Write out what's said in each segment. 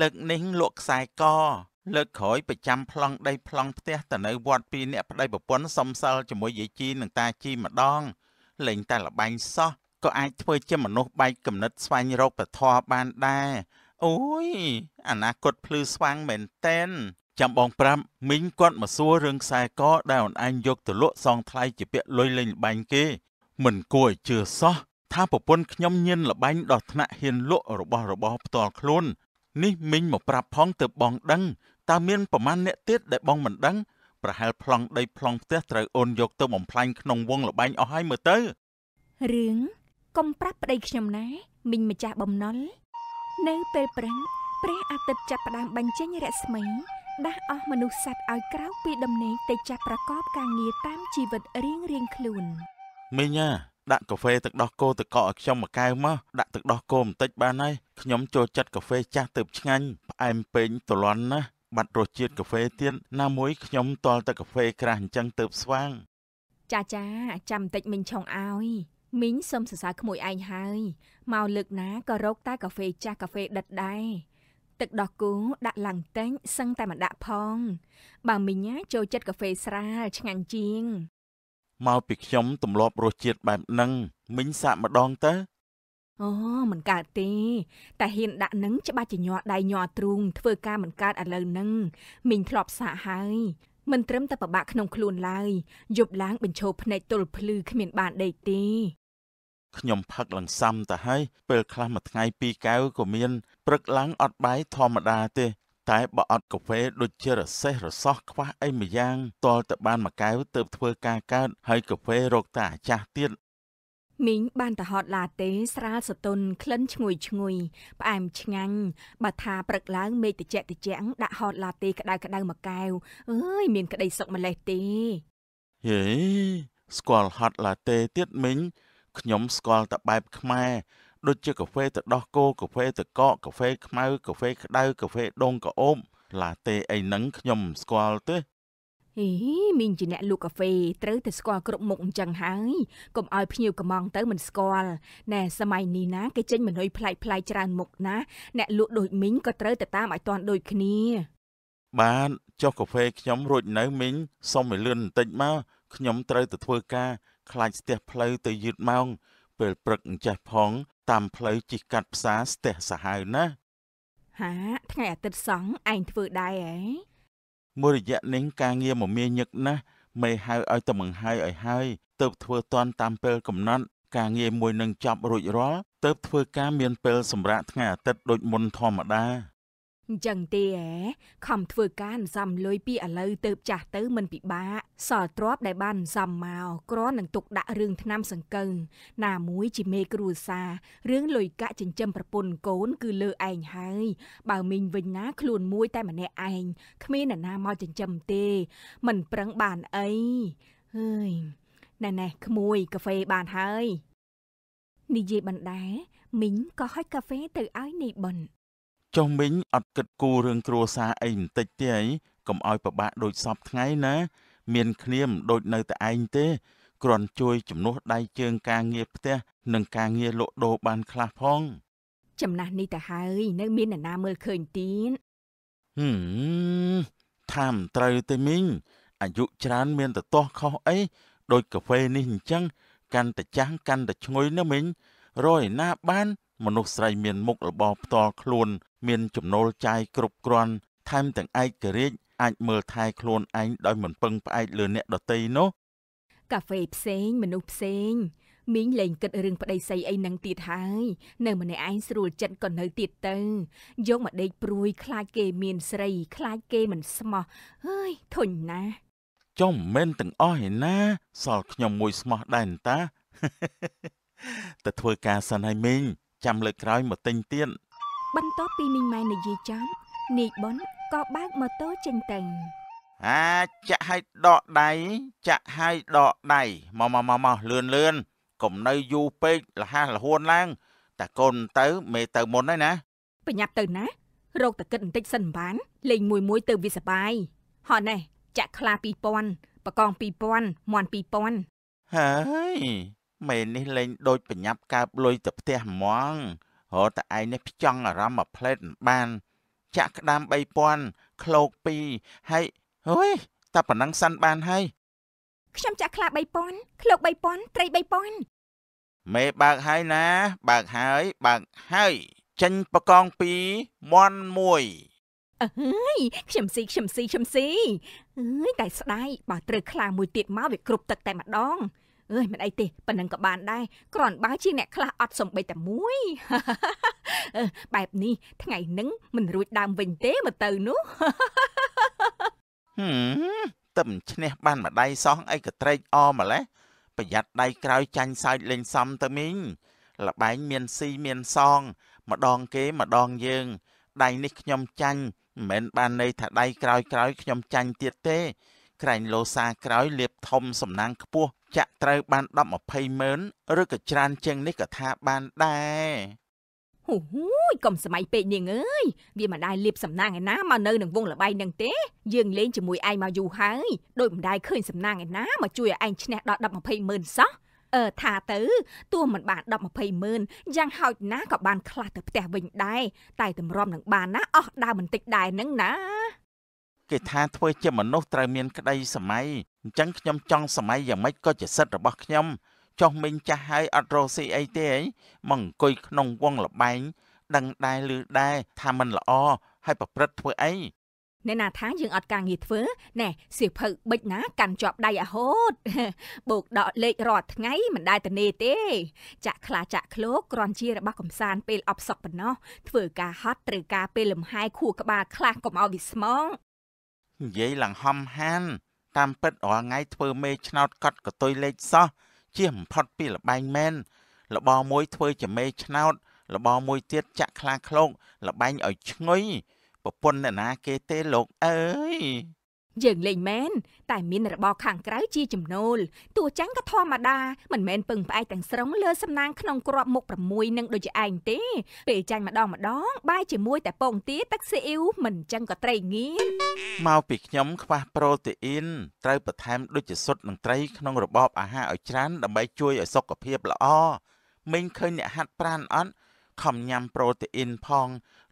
លើកនេះលក់ខ្សែកលើកក្រោយប្រចាំប្លង់ដីប្លង់ផ្ទះទៅនៅវត្តពីអ្នកប្តីប្រពន្ធសំសិលជាមួយយាយជីនិងតាជីម្ដង លេងតែលបែងសោះក៏អាចធ្វើជាមនុស្សបែកគំនិតស្វែងរកពធបានដែរអូយអនាគតភ្លឺស្វាងមែនតែនចាំបងប្រាប់មីងគាត់មកសួររឿងខ្សែកដែលអូនឯងយកទៅលក់សងថ្លៃជាពាក់លុយលេងលបែងគេ មិនគួរឲ្យជឿសោះថាប្រពន្ធខ្ញុំញៀនលបែងដល់ថ្នាក់ហ៊ានលក់របស់របរផ្ទាល់ខ្លួននេះមីងមកប្រាប់ផងទៅបងដឹងតើមានប្រមាណអ្នកទៀតដែលបងមិនដឹងប្រហែលប្លង់ដីប្លង់ផ្ទះត្រូវអូនយកទៅបំផ្លាញក្នុងវងលបែងអស់ហើយមើលទៅរឿងកុំប្រាប់ប្តីខ្ញុំណាមីងម្ចាស់បំណុលនៅពេលប្រឹងព្រះអាទិត្យចាប់ផ្ដើមបញ្ចេញរស្មីដាស់អស់មនុស្សសត្វឲ្យក្រៅពីដំណេកទៅចាប់ប្រកបការងារតាមជីវិតរៀងៗខ្លួនមីងអាដាក់កាហ្វេទឹកដោះគោទឹកកកឲ្យខ្ញុំមួយកែវមកដាក់ទឹកដោះគោបន្តិចបានហើយខ្ញុំចូលចិត្តកាហ្វេចាស់ទៅឆ្ងាញ់ផ្អែមពេញទ្រលាន់ណាស់បាត់រសជាតិកាហ្វេទៀតណាមួយខ្ញុំតល់តែកាហ្វេ ក្រាស់អញ្ចឹងទៅស្វាងចាចាចាំបន្តិចមិញឆុងឲ្យមីងសុំសរសើរក្មួយឯងហើយមកលើកណាក៏រកតែកាហ្វេចាស់កាហ្វេដិតដែរទឹកដោះគោដាក់ឡើងតែងសឹងតែមិនដាក់ផង បើមីងចូលចិត្តកាហ្វេស្រាលឆ្ងាញ់ជាងមកពីខ្ញុំទម្លាប់រសជាតិបែបហ្នឹងមិញសាក់ម្ដងទៅអូមិនកើតទេតែហ៊ានដាក់នឹងច្បាស់ជាញ័រដៃញ័រទ្រូងធ្វើការមិនកើតឥឡូវហ្នឹងមីងធ្លាប់សាក់ហើយមិនត្រឹមតែប្របាក់ក្នុងខ្លួនឡើយយប់ឡើងបញ្ឈរភ្នែកទល់ភ្លឺគ្មាន បានដេកទេខ្ញុំផឹកលង្សាំទៅហើយពេលខ្លះមួយថ្ងៃពីរកែវក៏មានព្រឹកឡើងអត់បាយធម្មតាទេតែបើអត់កាហ្វេដូចជារសេះរសោះខ្វះអីម្យ៉ាងតលតបានមួយកែវទៅធ្វើការកើតហើយកាហ្វេរកតែអាចាស់ទៀតមីងបានទៅហត់ឡាទេស្រាលសតុនក្លិនឈ្ងុយឈ្ងុយផ្អែម ឆ្ងាញ់បើថាព្រឹកឡើងមេឃតិចតិចដាក់ហត់ឡាទេក្តៅក្តៅមួយកែវអើយមានក្តីសុខម្លេះទេហេស្គាល់ហត់ឡាទេទៀតមីងខ្ញុំស្គាល់តែបែបខ្មែរដូចជាកាហ្វេទឹកដោះគោកាហ្វេទឹកកកកាហ្វេខ្មៅកាហ្វេក្តៅកាហ្វេដូងកោបឡាតេអីហ្នឹងខ្ញុំមិនស្គាល់ទេអីមីងជាអ្នកលក់កាហ្វេត្រូវតែស្គាល់គ្រប់មុខអញ្ចឹងហើយកុំឲ្យភ្ញៀវកំងទៅមិនស្គាល់ណែសម័យនេះណាគេចេញមនុយប្លែកប្លែកច្រើនមុខណាអ្នកលក់ដូចមីងក៏ត្រូវតែតាមឲ្យទាន់ដូចគ្នាបាទចុះកាហ្វេខ្ញុំរួចនៅមីងសុំឲ្យលឿនបន្តិចមកខ្ញុំត្រូវទៅធ្វើការខ្លាចស្ទះផ្លូវទៅយឺតម៉ោងពេលព្រឹកអញ្ចេះផង តាមផ្លូវជិះកាត់ផ្សារស្ទះសាហាវណាស់ហាថ្ងៃអាទិត្យសងឯងធ្វើដែរហ៎មួយរយៈនេះការងារមមាញឹកណាស់មេហៅឲ្យតែបង្ហើយឲ្យហើយទៅធ្វើតន់តាមពេលកំណត់ការងារមួយនឹងចប់រួចរាល់ទៅធ្វើការមាន ពេលសម្រាប់ថ្ងៃអាទិត្យដូចមុនធម្មតាអញ្ចឹងទេហ៎ខំធ្វើការសំលុយពីឥឡូវទៅចាស់ទៅមិនពិបាកសល់ទ្រពដែលបានសំមកគ្រាន់នឹងទុកដាក់រឿងឆ្នាំ សង្កូវណាមួយជាមេគ្រួសាររឿងលុយកាក់ចិញ្ចឹមប្រពន្ធកូនគឺលើឯងហើយបើមីងវិញណាខ្លួនមួយ តែម្នាក់ឯងគ្មានអ្នកណាមកចិញ្ចឹមទេមិនប្រឹងបានអីអើយណែណែក្មួយកាហ្វេបានហើយនិយាយបណ្ដែរមីងក៏ហុចកាហ្វេទៅឲ្យនៃប៊ុនចុះមីងអត់គិតគូររឿងគ្រួសារអីបន្តិចទេអីកុំឲ្យពិបាកដូចសពថ្ងៃណា មាន គ្នាមដូចនៅតែឯងទេគ្រាន់ជួយជំនួសដៃជើងការងារផ្ទះនិងការងារលក់ដូរបានខ្លះផង ចំណាស់នេះទៅហើយនៅមានអ្នកណាមើលឃើញទៀតហឹមតាមត្រូវទេមីងអាយុច្រើនមានតទាស់ខុសអីដូចកាហ្វេនេះអញ្ចឹងកាន់តែចាស់កាន់តែឈ្ងុយណាមីងរយណាបានមនុស្សស្រីមានមុខរបរផ្ទាល់ខ្លួន មានចំណូលចាយគ្រប់គ្រាន់ ថែមទាំងឯករាជ្យអាចមើលថែខ្លួនឯងដោយមិនពឹងផ្អែកលើអ្នកដទៃនោះកាហ្វេផ្សេងមនុស្សផ្សេងមីងលែងគិតរឿងប្តីស្រីអីនឹងទៀតហើយនៅម្នាក់ឯងស្រួលចិត្តក៏នៅទៀតទៅយកមកដេកព្រួយខ្លាចគេមានស្រីខ្លាចគេមិនស្មោះអើយធុញណាចុំមិនទាំងអស់ឯណា សល់ខ្ញុំមួយស្មោះដែរតាតែធ្វើការសិនឲ្យមីងចាំលើកក្រោយមកទិញទៀតបន្ទាប់ពីមីងម៉ែនិយាយចំនាយប៉ុនក៏បើកម៉ូតូចេញទៅអាចាក់ឲ្យដកដៃចាក់ឲ្យដកដៃមកមកមកមកលឿនលឿនកុំនៅយូរពេកលះលហួនឡើងតែកូនទៅមេទៅមុនហើយណាបញ្ញាប់ទៅណារោគតកិតបន្តិចសិនបានលេងមួយមួយទៅវាសបាយហោះណែចាក់ខ្លា2000បកង2000មាន់2000ហើយមេនេះលេង ដូចប្រញាប់កើបលុយទៅផ្ទះហ្មងរត់តែឯងនេះផ្ចង់អារម្មណ៍មកផ្លេតបាន ចាក់ក្តាម3000ឃ្លោក2ហើយហុយតែប៉ុណ្ណឹងសិនបានហើយខ្ញុំចាក់ខ្លា3000ឃ្លោក3000ត្រី3000មេបើកហើយណាបើកហើយបើកហើយចេញបកង2មន់1អើយខ្ញុំស៊ីខ្ញុំស៊ីខ្ញុំស៊ីអើយតែស្ដាយបើត្រូវខ្លាមួយទៀតមកវាគ្រប់ទឹកតែម្ដងអើយមិនអីទេប៉ណ្ណឹងក៏បានដែរគ្រាន់បើជាអ្នកខ្លះអត់សំបីតែមួយអឺបែបនេះថ្ងៃហ្នឹងមិនរួចដើមវិញទេមកទៅនោះហឹមតឹមឈ្នះបានម្ដាយសោះអីក៏ត្រេកអរម្លេះប្រយ័ត្នដៃក្រោយចាញ់សើចលេងសំទៅមីងលបែងមានស៊ីមានសង ម្ដងគេម្ដងយើងដៃនេះខ្ញុំចាញ់មិនមែនបានន័យថាដៃក្រោយក្រោយខ្ញុំចាញ់ទៀតទេក្រែងលោសាក្រោយលៀបធំសំណាងខ្ពស់ចាក់ត្រូវបាន10 20ម៉ឺនឬក៏ច្រើនជាងនេះក៏ថាបានដែរហូហូយកុំសម័យពេកនាងអើយវាមិនដែរលៀបសំណាងឯណាមកនៅនឹងវងលបែងនឹងទេយើងលេងជាមួយឯងមកយូរហើយដូចមិនដែរឃើញសំណាងឯណាមកជួយឲ្យឯងឈ្នះដល់10 20ម៉ឺនសោះអឺថាទៅទោះមិនបាន10 20ម៉ឺនយ៉ាងហោចណាស់ក៏បានខ្លះទៅផ្ទះវិញដែរតែតម្រាំនឹងបានណាអស់ដើមបន្តិចដែរនឹងណាគេថាធ្វើជាមនុស្សត្រូវមានក្តីសម័យអញ្ចឹងខ្ញុំចង់សម័យយ៉ាងម៉េចក៏ជាសិទ្ធិរបស់ខ្ញុំចុះមិញចាស់ហើយអត់រស់ស៊ីអីទេហីមកអង្គុយក្នុងវងលបែង ដឹងដែរឬដែរថាมันល្អហើយប្រព្រឹត្តធ្វើអីអ្នកណាថា យើងអត់ការងារធ្វើណែសៀវភៅបិចណាកាន់ជាប់ដៃអាហូតបូកដកលេខរាល់ថ្ងៃមិនដែរតនេទេចាក់ខ្លាចាក់ឃ្លោកគ្រាន់ជារបស់កំសាន្តពេលអបសក់ប៉ុណ្ណោះធ្វើការហត់ត្រូវការពេលលំហែខួរក្បាលខ្លះកុំឲ្យវាស្មងនិយាយឡើងហំហានតាមពិតរាល់ថ្ងៃធ្វើមេឆ្នោតកត់កតុយលេខសោះជាបំផុតពីលបែងមែនលបមួយធ្វើជាមេឆ្នោតលបមួយទៀតចាក់ខ្លាឃ្លោកលបែងឲ្យឈ្ងុយប្រពន្ធអ្នកណាគេទេលោកអើយយើងលេងមែនតែមានរបបខាងក្រៅជាចំណូលតួចាញ់ក៏ធម្មតាមិនមែនពឹងផ្អែកទាំងស្រុងលើសំណាងក្នុងក្របមុខ6នឹងដូចជាឯងទេ ពេលចាញ់ម្ដងម្ដងបាយជាមួយតែពងទាទឹកស៊ីអ៊ីវមិនចឹងក៏ត្រីងៀនមកពីខ្ញុំ ខ្វះប្រូតេអ៊ីនត្រូវបន្ថែមដូចជាស៊ុតនិងត្រីក្នុងរបបអាហារឲ្យច្រើនដើម្បីជួយឲ្យសុខភាពល្អមិញឃើញអ្នកហាត់ប្រាណអត់ខំញ៉ាំប្រូតេអ៊ីនផង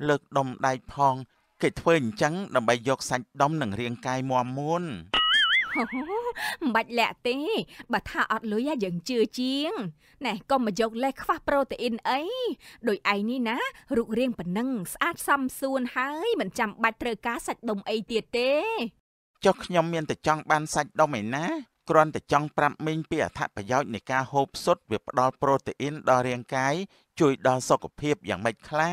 លើកដុំដែកផងគេធ្វើអញ្ចឹងដើម្បីយកសាច់ដុំនិងរាងកាយមាំមួនមិនបាច់លាក់ទេបើថាអត់លុយយើងជឿជាងណែកុំមកយកលេសខ្វះប្រូតេអ៊ីនអីដោយឯងនេះណារូបរាងប៉ុណ្ណឹងស្អាតសមសួនហើយមិនចាំបាច់ត្រូវការសាច់ដុំអីទៀតទេ ចុះខ្ញុំមានតែចង់បានសាច់ដុំឯណាគ្រាន់តែចង់ប្រាប់មីងពីអត្ថប្រយោជន៍នៃការហូបស៊ុតវាផ្ដល់ប្រូតេអ៊ីនដល់រាងកាយជួយដល់សុខភាពយ៉ាងម៉េចខ្លះ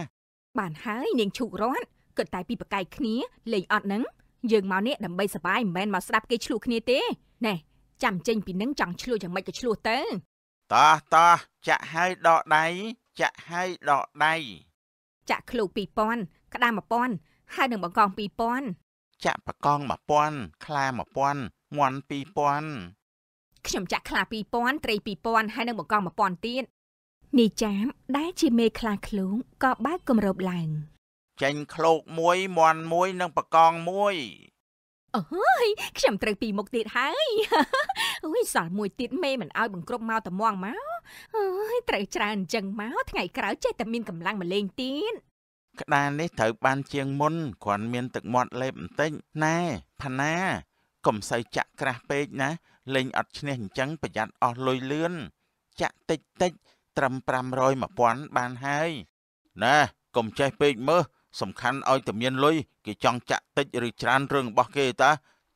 បានហើយនាងឈូករត់គិតតែពីប្រកែកគ្នាលេងអត់នឹងយើងមកនេះដើម្បីសបាយមិនមែនមកស្ដាប់គេឈ្លោះគ្នាទេណែចាំចេញពីនឹងចង់ឈ្លោះយ៉ាងម៉េចក៏ឈ្លោះទៅតោះតោះចាក់ហើយដកដៃចាក់ហើយដកដៃចាក់ឃ្លោក2000ក្តាម1000ហើយនឹងបង្កង2000ចាក់បកង1000ខ្លា1000មាន់2000ខ្ញុំចាក់ខ្លា2000ត្រី2000ហើយនឹងបង្កង1000ទៀតនេះចាមដែលជាមេខ្លាឃ្លូងក៏បើកគម្របឡើងចេញឃ្លោកមួយមន់មួយនិងបកងមួយអូយខ្ញុំត្រូវពីមុខទៀតហើយអូយសល់មួយទៀតមេមិនឲ្យបង្ក្រប់មកត្មងមកអូយត្រូវច្រើនអញ្ចឹងមកថ្ងៃក្រោយចេះតែមានកម្លាំងមកលេងទៀតក្តារនេះត្រូវបានជាងមុនគ្រាន់មានទឹកមាត់លេបបន្តិចណែផាណា កុំសូវចាក់ក្រាស់ពេកណាលេងអត់ឈ្នះអញ្ចឹងប្រយ័ត្នអស់លុយលឿនចាក់តិចតិចត្រឹម500 1000បានហើយណែកុំចេះពេកមើលសំខាន់ឲ្យតែមានលុយគេចង់ចាក់តិចឬច្រើនរឿងរបស់គេតា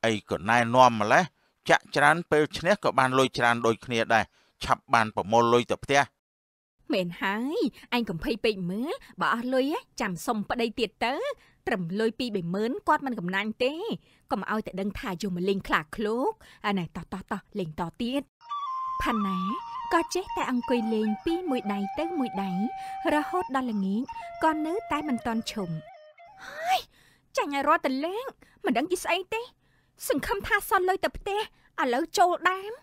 អីក៏ណែនាំម្លេះចាក់ច្រើនពេលឈ្នះក៏បានលុយច្រើនដូចគ្នាដែរឆាប់បានប្រមូលលុយទៅផ្ទះមែនហើយឯងកំភៃពេកមើលបើអស់លុយចាំសុំប្តីទៀតទៅត្រឹមលុយពី30000គាត់មិនកំណាញ់ទេកុំឲ្យតែដឹងថាយំលេងខ្លាឃ្លោក អាណែតោះតោះតោះលេងតទៀតផាន់ណែក៏ចេះតែអង្គុយលេងពីមួយដៃទៅមួយដៃរហូតដល់ល្ងាចក៏នៅតែមិនតន់ឈប់ហើយចាញ់ឲ្យរត់ទៅលេងមិនដឹងជាស្អីទេ សង្ឃឹមថាសល់លុយទៅផ្ទះឥឡូវចូលដើម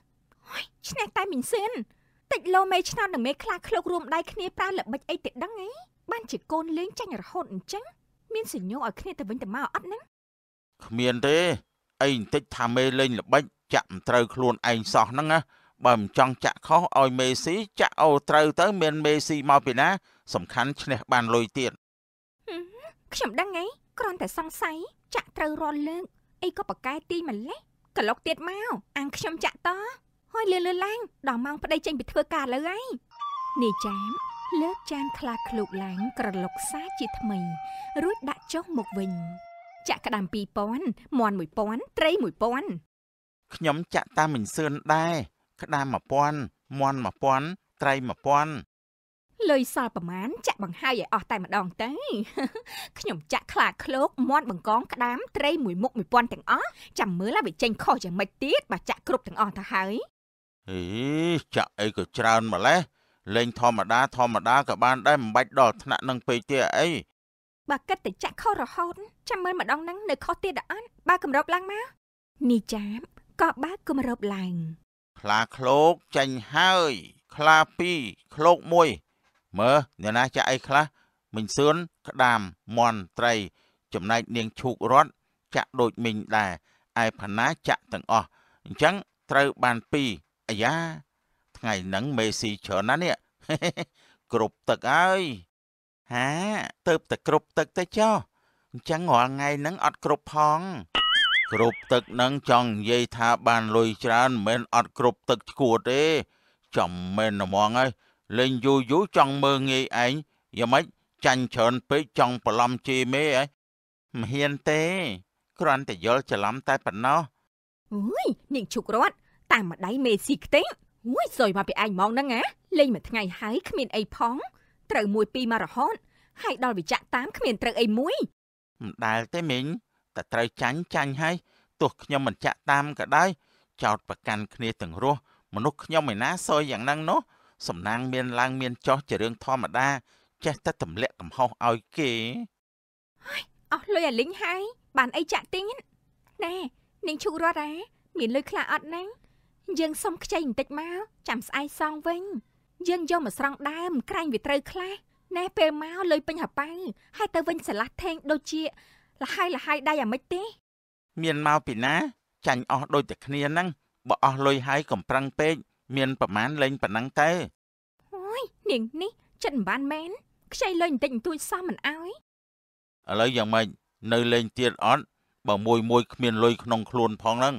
ហើយឈ្នះតែមីងសៀនតិចលោមេឆ្នោតនឹងមេខ្លាឃ្លោករួមដៃគ្នាប្រើល្បិចអីទៅដឹងអីបានជាកូនលេងចាញ់រហូតអញ្ចឹងមានសញ្ញោឲ្យគ្នាទៅវិញទៅមកអត់ហ្នឹងគ្មានទេអីបន្តិចថាមេលេងល្បិចចាក់មិនត្រូវខ្លួនឯងសោះហ្នឹងណាបើមិនចង់ចាក់ខុសឲ្យមេស៊ីចាក់អូត្រូវទៅ មានមេស៊ីមកពីណា សំខាន់ឈ្នះបានលុយទៀតខ្ញុំដឹងហីគ្រាន់តែសង្ស័យចាក់ត្រូវរាល់លើកអីក៏ប៉កែទីម្លេះក្លុកទៀតមកអាំងខ្ញុំចាក់តហើយលឿនលឿនឡើងដល់ម៉ោងប្តីចេញពីធ្វើការលើហីនេះចាមលើកចានខ្លាឃ្លោកឡើងក្រឡុកសាជាថ្មី រួចដាក់ចុះមកវិញ ចាក់ក្តាម2000មន់1000ត្រី1000ខ្ញុំចាក់តាមមិញសឿនដែរក្តាម1000មន់1000ត្រី1000លុយសល់ប្រមាណចាក់បង្ហើយឲ្យអស់តែម្ដងទៅខ្ញុំចាក់ខ្លាឃ្លោកមន់បង្កងក្តាមត្រីមួយមុខ1000ទាំងអស់ចាំមើលឲ្យចេញខុសយ៉ាងម៉េចទៀតបើចាក់គ្រប់ទាំងអស់ទៅហើយអេចាក់អីក៏ច្រើនម្ល៉េះ លេង ធម្មតាធម្មតាក៏បាន ដែរមិនបាច់ដល់ថ្នាក់នឹងពេកទេអីបើគិតតែចាក់ខុសរហូតចាំមើលម្ដងហ្នឹងនៅខុសទៀតអត់បើគម្របឡើងមកនេះចាំក៏បើគម្របឡើងខ្លាឃ្លោកចាញ់ហើយខ្លាពីរឃ្លោកមួយមើអ្នកណាចាក់អីខ្លះមិញសឿនក្តាមមន់ត្រីចំណែកនាងឈូករត់ ចាក់ដូចមិញដែរឯផាណាចាក់ទាំងអស់អញ្ចឹងត្រូវបានពីរអាយ៉ាថ្ងៃហ្នឹងមេស៊ីច្រើនណាស់នេះគ្រប់ទឹកហើយហា ទៅតែគ្រប់ទឹកទៅចុះអញ្ចឹងរាល់ថ្ងៃហ្នឹងអត់គ្រប់ផងគ្រប់ទឹកនឹងចង់និយាយថាបានលុយច្រើនមិនអត់គ្រប់ទឹកឈួតទេចំមែនហ្មងហើយលេងយូរយូរចង់មើងងាយឯងយ៉ាងម៉េចចាញ់ច្រើនពេកចង់បន្លំជេរមេហើយមិនហ៊ានទេគ្រាន់តែយល់ច្រឡំតែប៉ុណ្ណោះអុយនាងជុករត់ តាមម្ដាយមេស៊ីខ្ទេអុយសុយមកពីឯងហ្មងហ្នឹងណាលេងមួយថ្ងៃ ហើយគ្មានអីផងត្រូវមួយពីរមករហូតហើយដល់វិចាក់តាមគ្មានត្រូវអីមួយមិនដែលទេមីងតែត្រូវចាញ់ចាញ់ហើយទោះខ្ញុំមិនចាក់តាមក៏ដោយចោតប្រកាន់គ្នាទាំងរស់មនុស្សខ្ញុំឯណាសយយ៉ាងហ្នឹងនោះ សំណាងមាន ឡើងមានចោះជារឿងធម្មតាចេះតែទម្លាក់កំហុសឲ្យគេអស់លុយអាលីងហើយបានអីចាក់ទីងណែនាងឈូករត់អាមានលុយខ្លះអត់ណាយើងសុំខ្ចីបន្តិចមកចាំស្អែកសងវិញ យើងយកមកស្រង់ដើមក្រែងវាត្រូវខ្លះណែពេលមកលុយពេញហប៉ៅហើយទៅវិញឆ្លាស់ថេងដូចជាលហើយលហើយដៃអាម៉េចទេមានមកពីណាចាញ់អស់ដូចតែគ្នាហ្នឹងបើអស់លុយហើយកំប្រឹងពេកមានប្រមាណលេងប៉ុណ្ណឹងតែអូយនាងនេះ ចិត្តមិនបានមែនខ្ចីលុយបន្តិចបន្តួចសោះមិនអោយឥឡូវយ៉ាងម៉េចនៅលេងទៀតអត់បើមួយមួយគ្មានលុយក្នុង ខ្លួនផងហ្នឹង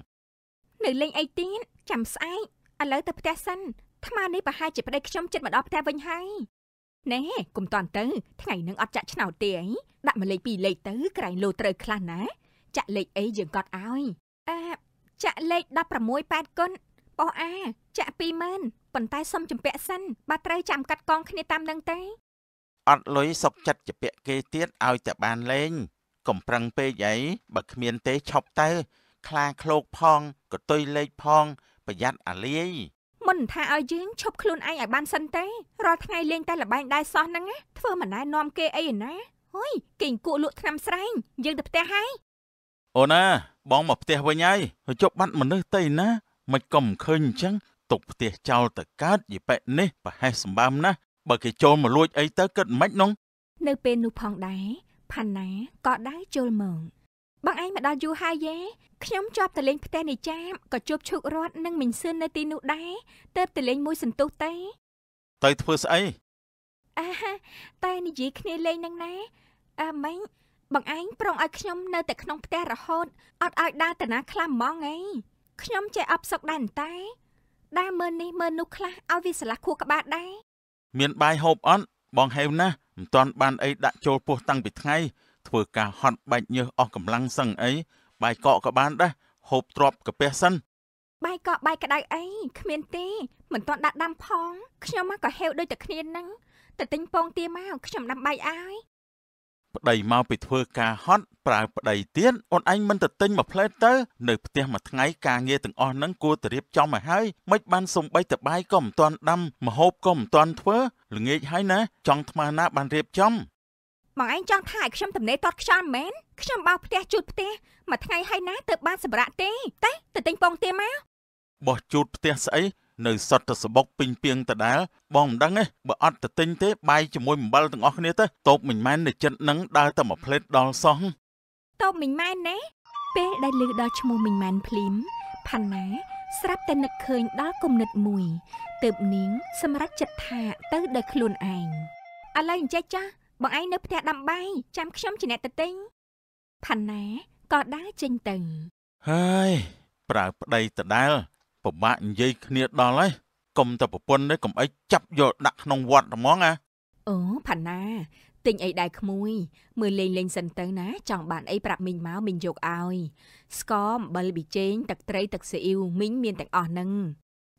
នៅលេងអីទៀតចាំស្អែកឥឡូវទៅផ្ទះសិនអាត្មានេះប្រហែលជាប្តីខ្ញុំចិត្តមកដល់ផ្ទះវិញហើយណែកុំតាន់ទៅថ្ងៃនឹងអត់ចាក់ឆ្នោតទេអីដាក់មួយលេខពីរលេខទៅក្រែងលោត្រូវខ្លះណាចាក់លេខអីយើងកត់ឲ្យអាចាក់លេខ16 8គុណប៉ុសអា ចាក់2ម៉ឺនប៉ុន្តែសុំចម្ពាក់សិនបើត្រូវចាំកាត់កងគ្នាតាមនឹងទេអត់លុយសុកចិត្តចម្ពាក់គេទៀតឲ្យតែបានលេងកំប្រឹងពេកអីបើគ្មានទេឈប់ទៅ ខ្លាឃ្លោកផងកតុយលេខផងប្រយ័ត្នអាលាយមិនថាឲ្យយើងឈប់ខ្លួនឯងឲ្យបានសិនទេរាល់ថ្ងៃលេងតែលបែងដែរសោះហ្នឹងធ្វើមិនណែនាំគេអីណាអុយគេងគក់លក់ឆ្នាំស្រែងយើងទៅផ្ទះហើយអូណាបងមកផ្ទះវិញហើយជប់បាត់មនុស្សទៅណា មិនក៏មិនឃើញអញ្ចឹងទុកផ្ទះចោលទៅកើតយីប៉ែនេះប្រហែលសម្បំណាស់បើគេចូលមកលួចអីទៅគិតមិនខ្មិចនងនៅពេលនោះផងដែរផាន់ណាក៏ដែរចូលមកបងឯងមកដល់យូរហើយយេខ្ញុំជាប់ទៅលេងផ្ទះនៃចាមក៏ជួបឈូករត់និងមិញសឿននៅទីនោះដែរទៅទៅលេងមួយសន្ទុះតែទៅធ្វើស្អីអាតែនិយាយគ្នាលេងនឹងណាអាមិញបងឯងប្រងឲ្យខ្ញុំនៅតែក្នុងផ្ទះរហូតអត់ឲ្យដើរទៅណាខ្លះហ្មងឯងខ្ញុំចេះអប់សុកដែរតែដើរមើលនេះមើលនោះខ្លះឲ្យវាឆ្លាស់ខួរក្បាលដែរមានបាយហូបអត់បងហេវណាមិនទាន់បានអីដាក់ចូលពោះតាំងពីថ្ងៃធ្វើការហត់បែកញើសអស់កម្លាំងសឹងអីបាយកកក៏បានដែរហូបទ្របកាពះសិនបាយកកបាយក្តៅអីគ្មានទេមិនទាន់ដាក់ដាំផង ខ្ញុំមកក៏ហេវដូចតែគ្នានឹងតែទិញពងទាមកខ្ញុំដាំបាយឲ្យប្តីមកពីធ្វើការហត់ប្រើប្តីទៀតអូនឯងមិនទៅទិញមួយផ្លែទៅនៅផ្ទះមួយថ្ងៃការងារទាំងអស់ហ្នឹងគួរតែរៀបចំឲ្យហើយមិនបានសំបីតបាយក៏មិនទាន់ដាំម្ហូបក៏មិនទាន់ធ្វើល្ងាចហើយណាចង់ថ្មណាបានរៀបចំបងឯងចង់ថាឲ្យខ្ញុំទំនេរតតខ្យល់មែនខ្ញុំបោផ្ទះជូតផ្ទះមួយថ្ងៃហើយណាទៅបានសម្រាប់ទេតែទៅទិញពងទាមកបោះជូតផ្ទះស្អីនៅសត្វទៅសបុកពេញពីងដដែលបងមិនដឹងទេបើអត់ទៅទិញទេបាយជាមួយអំបិលទាំងអស់គ្នាទៅតូបមិញម៉ែននៅចិត្តនឹងដើរតែមួយផ្លេតដល់សោះតូបមិញម៉ែនណែពេលដែលឮដល់ឈ្មោះមិញម៉ែនភ្លាមផាន់ណាស្រាប់តែនឹកឃើញដល់គំនិតមួយទើបនាងសម្រេចចិត្តថាទៅដល់ខ្លួនឯងឥឡូវអញ្ចេះចាស់បងឯងនៅផ្ទះដាំបាយចាំខ្ញុំជាអ្នកទៅទិញផាណាក៏ដើរចេញទៅហើយប្រើប្តីដដែលពិបាកនិយាយគ្នាដល់ហើយកុំតែប្រពន្ធនេះកុំអីចាប់យកដាក់ក្នុងវត្តហ្មងណាអូផាណាទិញអីដែរក្មួយមើលលេងលេងសិនទៅណាចង់បានអីប្រាប់មីងមកមីងយកឲ្យស្ករអំបិលប៊ីចេងទឹកត្រីទឹកស៊ីអ៊ីវមីងមានទាំងអស់ហ្នឹង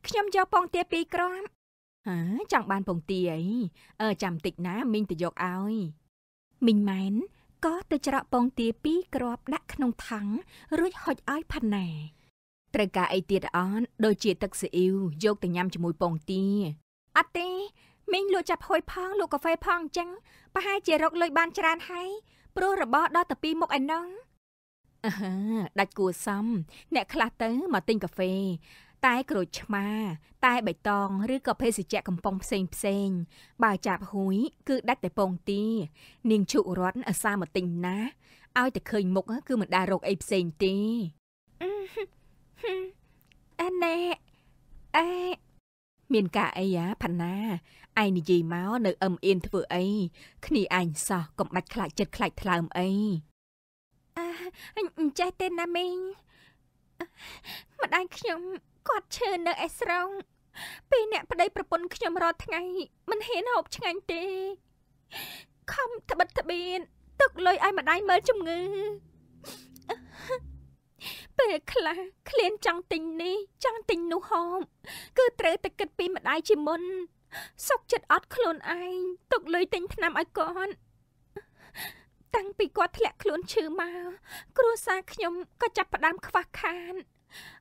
ខ្ញុំយកពងទា2ក្រាមហ៎ចង់បានពងទាអីអឺចាំតិចណាមីងទៅយកឲ្យមីងម៉ែនក៏ទៅច្រកពងទាពីរគ្រាប់ដាក់ក្នុងថង់រួចហុចឲ្យផាណាត្រូវការអីទៀតអនដូចជាទឹកស៊ីអ៊ីវយកទៅញ៉ាំជាមួយពងទាអត់ទេមីងលក់ចាប់ហួយផងលក់កាហ្វេផងអញ្ចឹងប្រហែលជារកលុយបានច្រើនហើយព្រោះរបស់ដល់តែពីរមុខឯណោះអឺដាច់គួសមអ្នកខ្លះទៅមកទិញកាហ្វេតែក្រូចឆ្មា តែបៃតងឬក៏ភេសជ្ជៈកំប៉ុងផ្សេងផ្សេង បើចាប់ហួយគឺដាច់តែពងទានាងជុរ័ត្នអាសាមកទិញណាឲ្យតែឃើញមុខគឺមិនដែររកអីផ្សេងទេអេណែអេមានការអីយ៉ាផាណាឯងនិយាយមកនៅអឹមអៀនធ្វើអីគ្នាឯងសោះកុំបាច់ខ្លាចចិត្តខ្លាចថ្លើមអីអឺអញ្ចេះទេណាមីងម្ដាយខ្ញុំគាត់ឈឺនៅឯស្រោងពេលអ្នកប្តីប្រពន្ធខ្ញុំរាល់ថ្ងៃ មិនហ៊ានហូបឆ្ងាញ់ទេខំត្បិតត្បៀនទុកលុយឲ្យម្ដាយមើលជំងឺពេលខ្លះឃ្លានចង់ទិញនេះ ចង់ទិញនោះហូបគឺត្រូវតែគិតពីម្ដាយជាមុនសុកចិត្តអត់ខ្លួនឯងទុកលុយទិញថ្នាំឲ្យគាត់តាំងពីគាត់ធ្លាក់ខ្លួនឈឺមកគ្រួសារខ្ញុំក៏ចាប់ផ្ដើមខ្វះខាន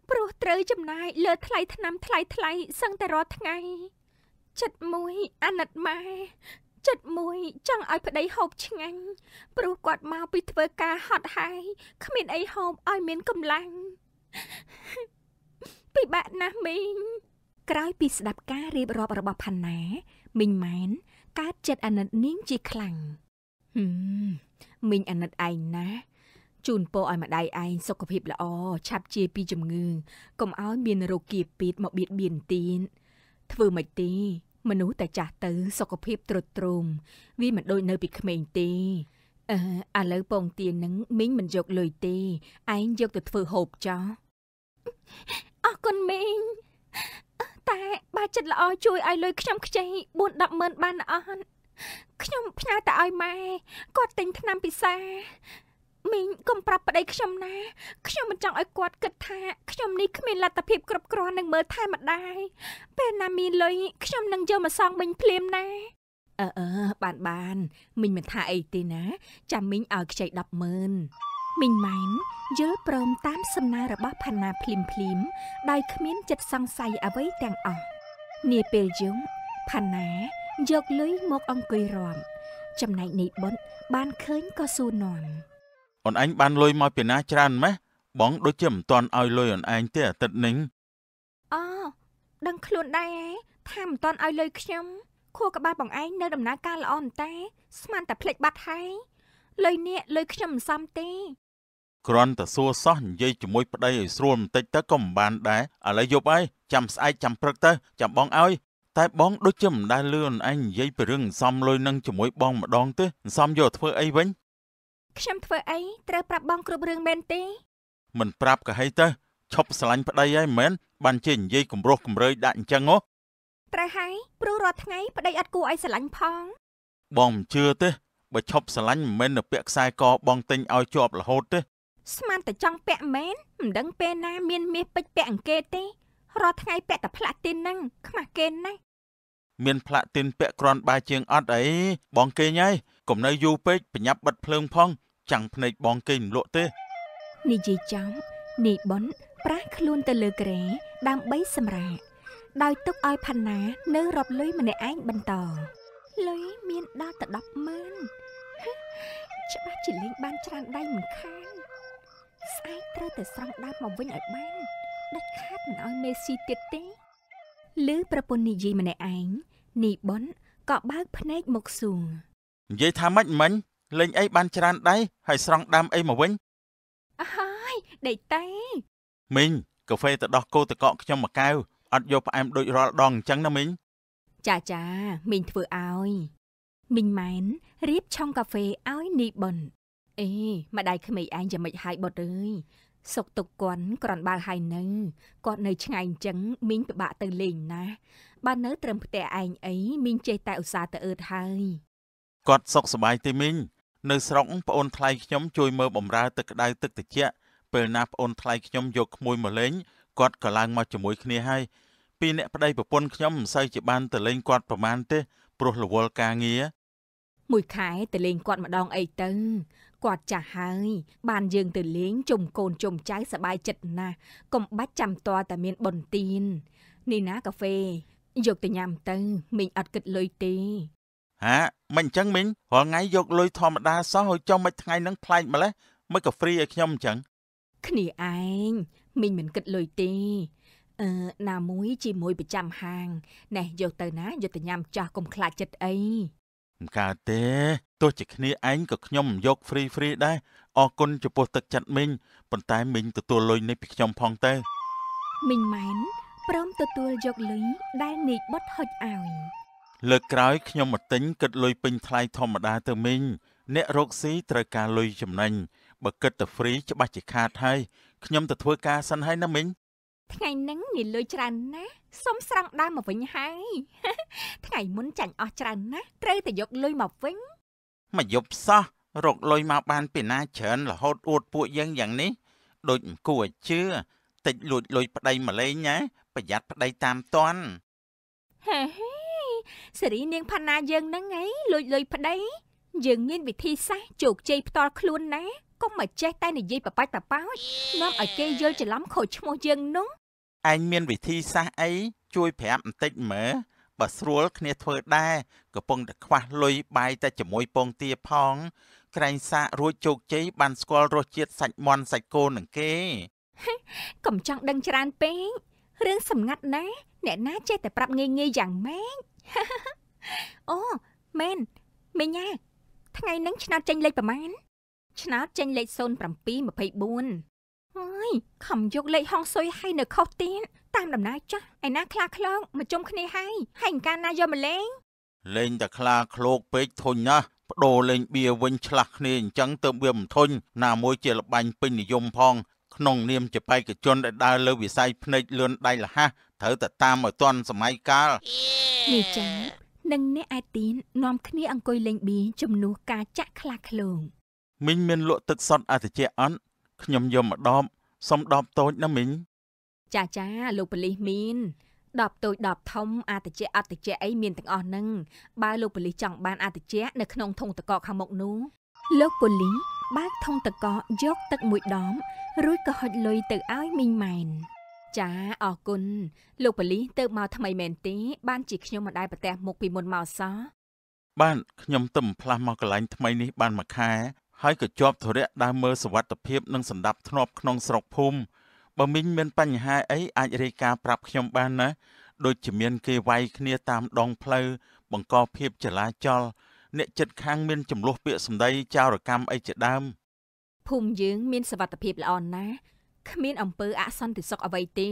ព្រោះត្រូវចំណាយលើ ថ្លៃថ្នាំ ថ្លៃថ្លៃសឹងតែរាល់ថ្ងៃចិត្តមួយអាណិតម៉ែចិត្តមួយចង់ឲ្យប្តីហូបឆ្ងាញ់ព្រោះគាត់មកពីធ្វើការហត់ហើយគ្មានអីហូបឲ្យមានកម្លាំងពិបាកណាស់មីងក្រោយពីស្ដាប់ការរៀបរាប់របស់ផាន់ណាមីងម៉ែនកើតចិត្តអាណិតនាងជាខ្លាំងហឹមមីងអាណិតឯងណាស់ជូនពរឲ្យម្ដាយឯងសុខភាពល្អឆាប់ជាពីជំងឺកុំឲ្យ មានរោគាពីតមកបៀតបៀនទៀតធ្វើមិនទេ មនុស្សតែចាស់ទៅសុខភាពទ្រុឌទ្រោមវាមិនដូចនៅពីក្មេងទេអឺឥឡូវពងទានឹងមីងមិនយកលុយទេឯងយកទៅធ្វើហូបចោះអរគុណមីងតែបើចិត្តល្អជួយឲ្យលុយខ្ញុំខ្ចី4 10ម៉ឺនបានអត់ខ្ញុំផ្ញើតែឲ្យម៉ែគាត់ទិញថ្នាំពិសាមីងកុំប្រាប់ប្តីខ្ញុំណា ខ្ញុំមិនចង់ឲ្យគាត់គិតថាខ្ញុំនេះគ្មានលទ្ធភាពគ្រប់គ្រាន់នឹងមើលថែម្ដាយពេលណាមានលុយខ្ញុំនឹងយកមកសងមីងភ្លាមណាអឺអឺបានបានមីងមិនថាអីទេណាចាំមីងឲ្យខ្ចី100000មីងម៉ែនយល់ព្រមតាមសំណើរបស់ផាណាភ្លឹមភ្លឹមដោយគ្មានចិត្តសង្ស័យអ្វីទាំងអស់នាពេលយំផាណាយកលុយមកអង្គុយរំចំណែកនៃបុតបានឃើញក៏សួរនាំអូនឯងបានលុយមកពីណាច្រើនម៉េះបងដូចជាមិនទាន់ឲ្យលុយអូនឯងទេអាទិត្យនេះអូដឹងខ្លួនដែរថាមិនទាន់ឲ្យលុយខ្ញុំខួរក្បាលបងឯងនៅដំណើរការល្អមែនតើស្មានតែភ្លេចបាត់ហើយលុយនេះលុយខ្ញុំមិនសមទេគ្រាន់តែសួរសោះនិយាយជាមួយប្តីឲ្យស្រួលបន្តិចទៅក៏មិនបានដែរឥឡូវយប់ហើយចាំស្អែកចាំព្រឹកទៅចាំបងឲ្យ តែបងដូចជាមិនដែលលឿនឯងនិយាយពីរឿងសំលុយនឹងជាមួយបងម្ដងទេសំយកធ្វើអីវិញខ្ញុំធ្វើអីត្រូវប្រាប់បងគ្រប់រឿងមែនទេមិនប្រាប់ក៏ហីទៅឈប់ស្រឡាញ់ប្តីហើយមែនបានជានិយាយគម្រោះគម្រើយដាក់អញ្ចឹងហ៎ត្រូវហើយព្រោះរាល់ថ្ងៃប្តីអត់គួរឲ្យស្រឡាញ់ផង បងមិនជឿទេបើឈប់ស្រឡាញ់មិនមែននៅពាក់ខ្សែកបងទិញឲ្យជាប់រហូតទេស្មានតែចង់ពាក់មែនមិនដឹងពេលណាមានមាសពេជ្រពាក់អង្កេតទេរាល់ថ្ងៃពាក់តែផ្លាទីនហ្នឹងខ្មាស់គេណាស់មានផ្លាទីនពាក់ក្រាន់បាយជាងអត់អីបងគេញ៉ៃកុំនៅយូរពេកប្រញាប់បិទភ្លើងផងចាំងភ្នែកបងគេមិនលក់ទេនិយាយចំនីប៉ុនប្រាស់ខ្លួនទៅលើក្រែដើម្បីសម្រាកដោយទុកឲ្យផាណានៅរອບលុយម្នាក់ឯងបន្តលុយមានដល់ទៅ10ម៉ឺនច្បាស់ជាលេងបានច្រើនដៃមិនខានស្អែកត្រូវតែស្រង់ដើមមកវិញឲ្យបានដាច់ខាតមិនឲ្យមេស៊ីទៀតទេឬប្រពន្ធនិយាយម្នាក់ឯងនីប៉ុនក៏បើកភ្នែកមកសួរនិយាយថាម៉េចមិញលេងអី បានច្រើនដែរហើយស្រង់ដើមអីមកវិញអហើយដេកតែមីងកាហ្វេទៅដោះគោទៅកក់ខ្ញុំមកកៅអត់យកផ្អែមដូចរាល់ដងអញ្ចឹងណាមីងចាចាមីងធ្វើឲ្យមីងម៉ែនរៀបឆុងកាហ្វេឲ្យនីបុនអេម្ដាយក្មេកឯងយ៉ាងម៉េចហើយបុតអើយសុកទុកគាត់ក្រាន់បើហើយនៅគាត់នៅឆ្ងាយអញ្ចឹងមីងពិបាកទៅលេងណាស់បើនៅ ត្រឹមផ្ទះឯងអីមីងចេះតែឧស្សាហ៍ទៅអឺតហើយគាត់សុខសប្បាយទេមីងនៅ ស្រុកប្អូនថ្លៃខ្ញុំជួយមើលបំរើទឹកក្តៅទឹកត្រជាក់ពេលណាប្អូនថ្លៃខ្ញុំយកក្មួយមកលេងគាត់ក៏ឡើងមកជាមួយគ្នាហើយពីអ្នកប្តីប្រពន្ធខ្ញុំមិនសូវជាបានទៅលេងគាត់ប្រមាណទេព្រោះរវល់ការងារមួយខែទៅលេងគាត់ម្ដងអីទៅគាត់ចាស់ហើយ បានយើងទៅលេងជុំកូនជុំចៅសบายចិត្តណាស់កុំបាច់ចាំតតែមានបនទីននេះណាកាហ្វេយកទៅញ៉ាំទៅមីងអត់គិតលុយទេហាមិនអញ្ចឹងមីងរាល់ថ្ងៃយកលុយធម្មតាសោះហើយចុះមួយថ្ងៃហ្នឹងប្លែកម្លេះមិនក៏ហ្វ្រីឲ្យខ្ញុំអញ្ចឹងគ្នាឯងមីងមិនគិតលុយទេអឺណាមួយជាមួយ ប្រចាំហាងណេះយកទៅណាយកទៅញ៉ាំចាស់កុំខ្លាចចិត្តអីមិនកើតទេទោះជាគ្នាឯងក៏ខ្ញុំយកហ្វ្រីហ្វ្រីដែរអរគុណចំពោះ ទឹកចិត្តមីងប៉ុន្តែមីងទទួលលុយនេះពីខ្ញុំផងទៅមីងម៉ែនព្រមទទួលយកលុយដែលនេកបុតហុចឲ្យលើកក្រោយខ្ញុំមកទិញគិតលុយពេញថ្លៃធម្មតាទៅមិញអ្នករកស៊ីត្រូវការលុយចំណេញបើគិតទៅហ្វ្រីច្បាស់ជាខាតហើយខ្ញុំទៅធ្វើការសិនហើយណាមិញថ្ងៃហ្នឹងនេះលុយច្រើនណាស់សុំស្រង់ដើមមកវិញហើយថ្ងៃមុនចាញ់អស់ច្រើនណាស់ត្រូវតែយកលុយមកវិញមកយប់សោះរកលុយមកបានពីណាច្រើនរហូតអួតពួកយើងយ៉ាងនេះដូចមិនគួរឲ្យជឿតិចលួចលុយប្តីមកលេងណាប្រយ័ត្នប្តីតាមតន់ហេហេសេរីនាងផាណាយើងហ្នឹងឯងលួចលុយប្តីយើងមានវិធីសាស្ត្រជោគជ័យផ្ទាល់ខ្លួនណាកុំមកចេះតែនិយាយបបាច់បបោចនាំឲ្យគេយល់ច្រឡំខូចឈ្មោះយើងនោះឯងមានវិធីសាស្ត្រអីជួយប្រាប់បន្តិចមើលបើស្រួលគ្នាធ្វើដែរកំពុងតែខ្វះលុយបាយតែជាមួយពងទាផងក្រែងសាករួចជោគជ័យបានស្គាល់រសជាតិសាច់មន់សាច់គោនឹងគេកុំចង់ដឹងច្រើនពេករឿងសម្ងាត់ណាអ្នកណាចេះតែប្រាប់ងាយងាយយ៉ាងម៉េចអូមែនមីញ៉ាថ្ងៃហ្នឹងឆ្នោតចេញលេខប្រមាណឆ្នោតចេញលេខ0724ហើយខំយកលេខហងសុយឲ្យនៅខុសទៀតតាមដំណើរចាស់ឯណាខ្លាខ្លោកមកជុំគ្នាហើយហើយកាលណាយកមកលេង លេងតែខ្លាឃ្លោកពេកធុញណាស់បដូរលេងបៀវិញឆ្លាស់គ្នាអញ្ចឹងទៅវាមិនធុញណាមួយជាលបាញ់ពេញនិយមផងក្នុងនាមជាបេក្ខជនដែលដើរលើវិស័យភ្នែកលឿនដៃលះត្រូវតែតាមឲ្យទាន់សម័យកាលនេះចានិងអ្នកឯទីននាំគ្នា អង្គុយលេងប៊ីជំនួសការចាក់ខ្លាឃ្លោងមីងមានលក់ទឹកសុទ្ធអតិជាអត់ខ្ញុំយកម្ដបសុំដបតូចណាមីងចាចាលោកប៉ូលីសមីនដបតូចដបធំអតិជាអតិជាអីមានទាំងអស់ហ្នឹងបើលោកប៉ូលីសចង់បានអតិជានៅក្នុងធុងតកកខាងមុខនោះលោកប៉ូលីសបើកធុងទឹកកកយកទឹកមួយដុំរួចក៏ហុចលុយទៅឲ្យមីងម៉ែនចាអរគុណលោកប៉ូលីសទៅមកថ្មីមែនទេ បានជាខ្ញុំមិនដែលប្រទះមុខពីមុនមកសោះបានខ្ញុំទៅផ្លាស់មកកន្លែងថ្មីនេះបានមួយខែហើយក៏ជាប់ធរៈដើមមើលសវត្ថភាពនិងសម្ដាប់ធ្នាប់ក្នុងស្រុកភូមិបើមីងមាន បញ្ហាអីអាចរាយការណ៍ប្រាប់ខ្ញុំបានណាដូចជាមានគេវាយគ្នាតាមដងផ្លូវបង្កភាពចលាចលអ្នកចិត្តខាងមានចំនួនពាក្យសម្ដីចោរកម្មអីជាដើមភូមិយើង មានសវត្ថភាពល្អណាស់គ្មានអំពើអសន្តិសុខអ្វីទេ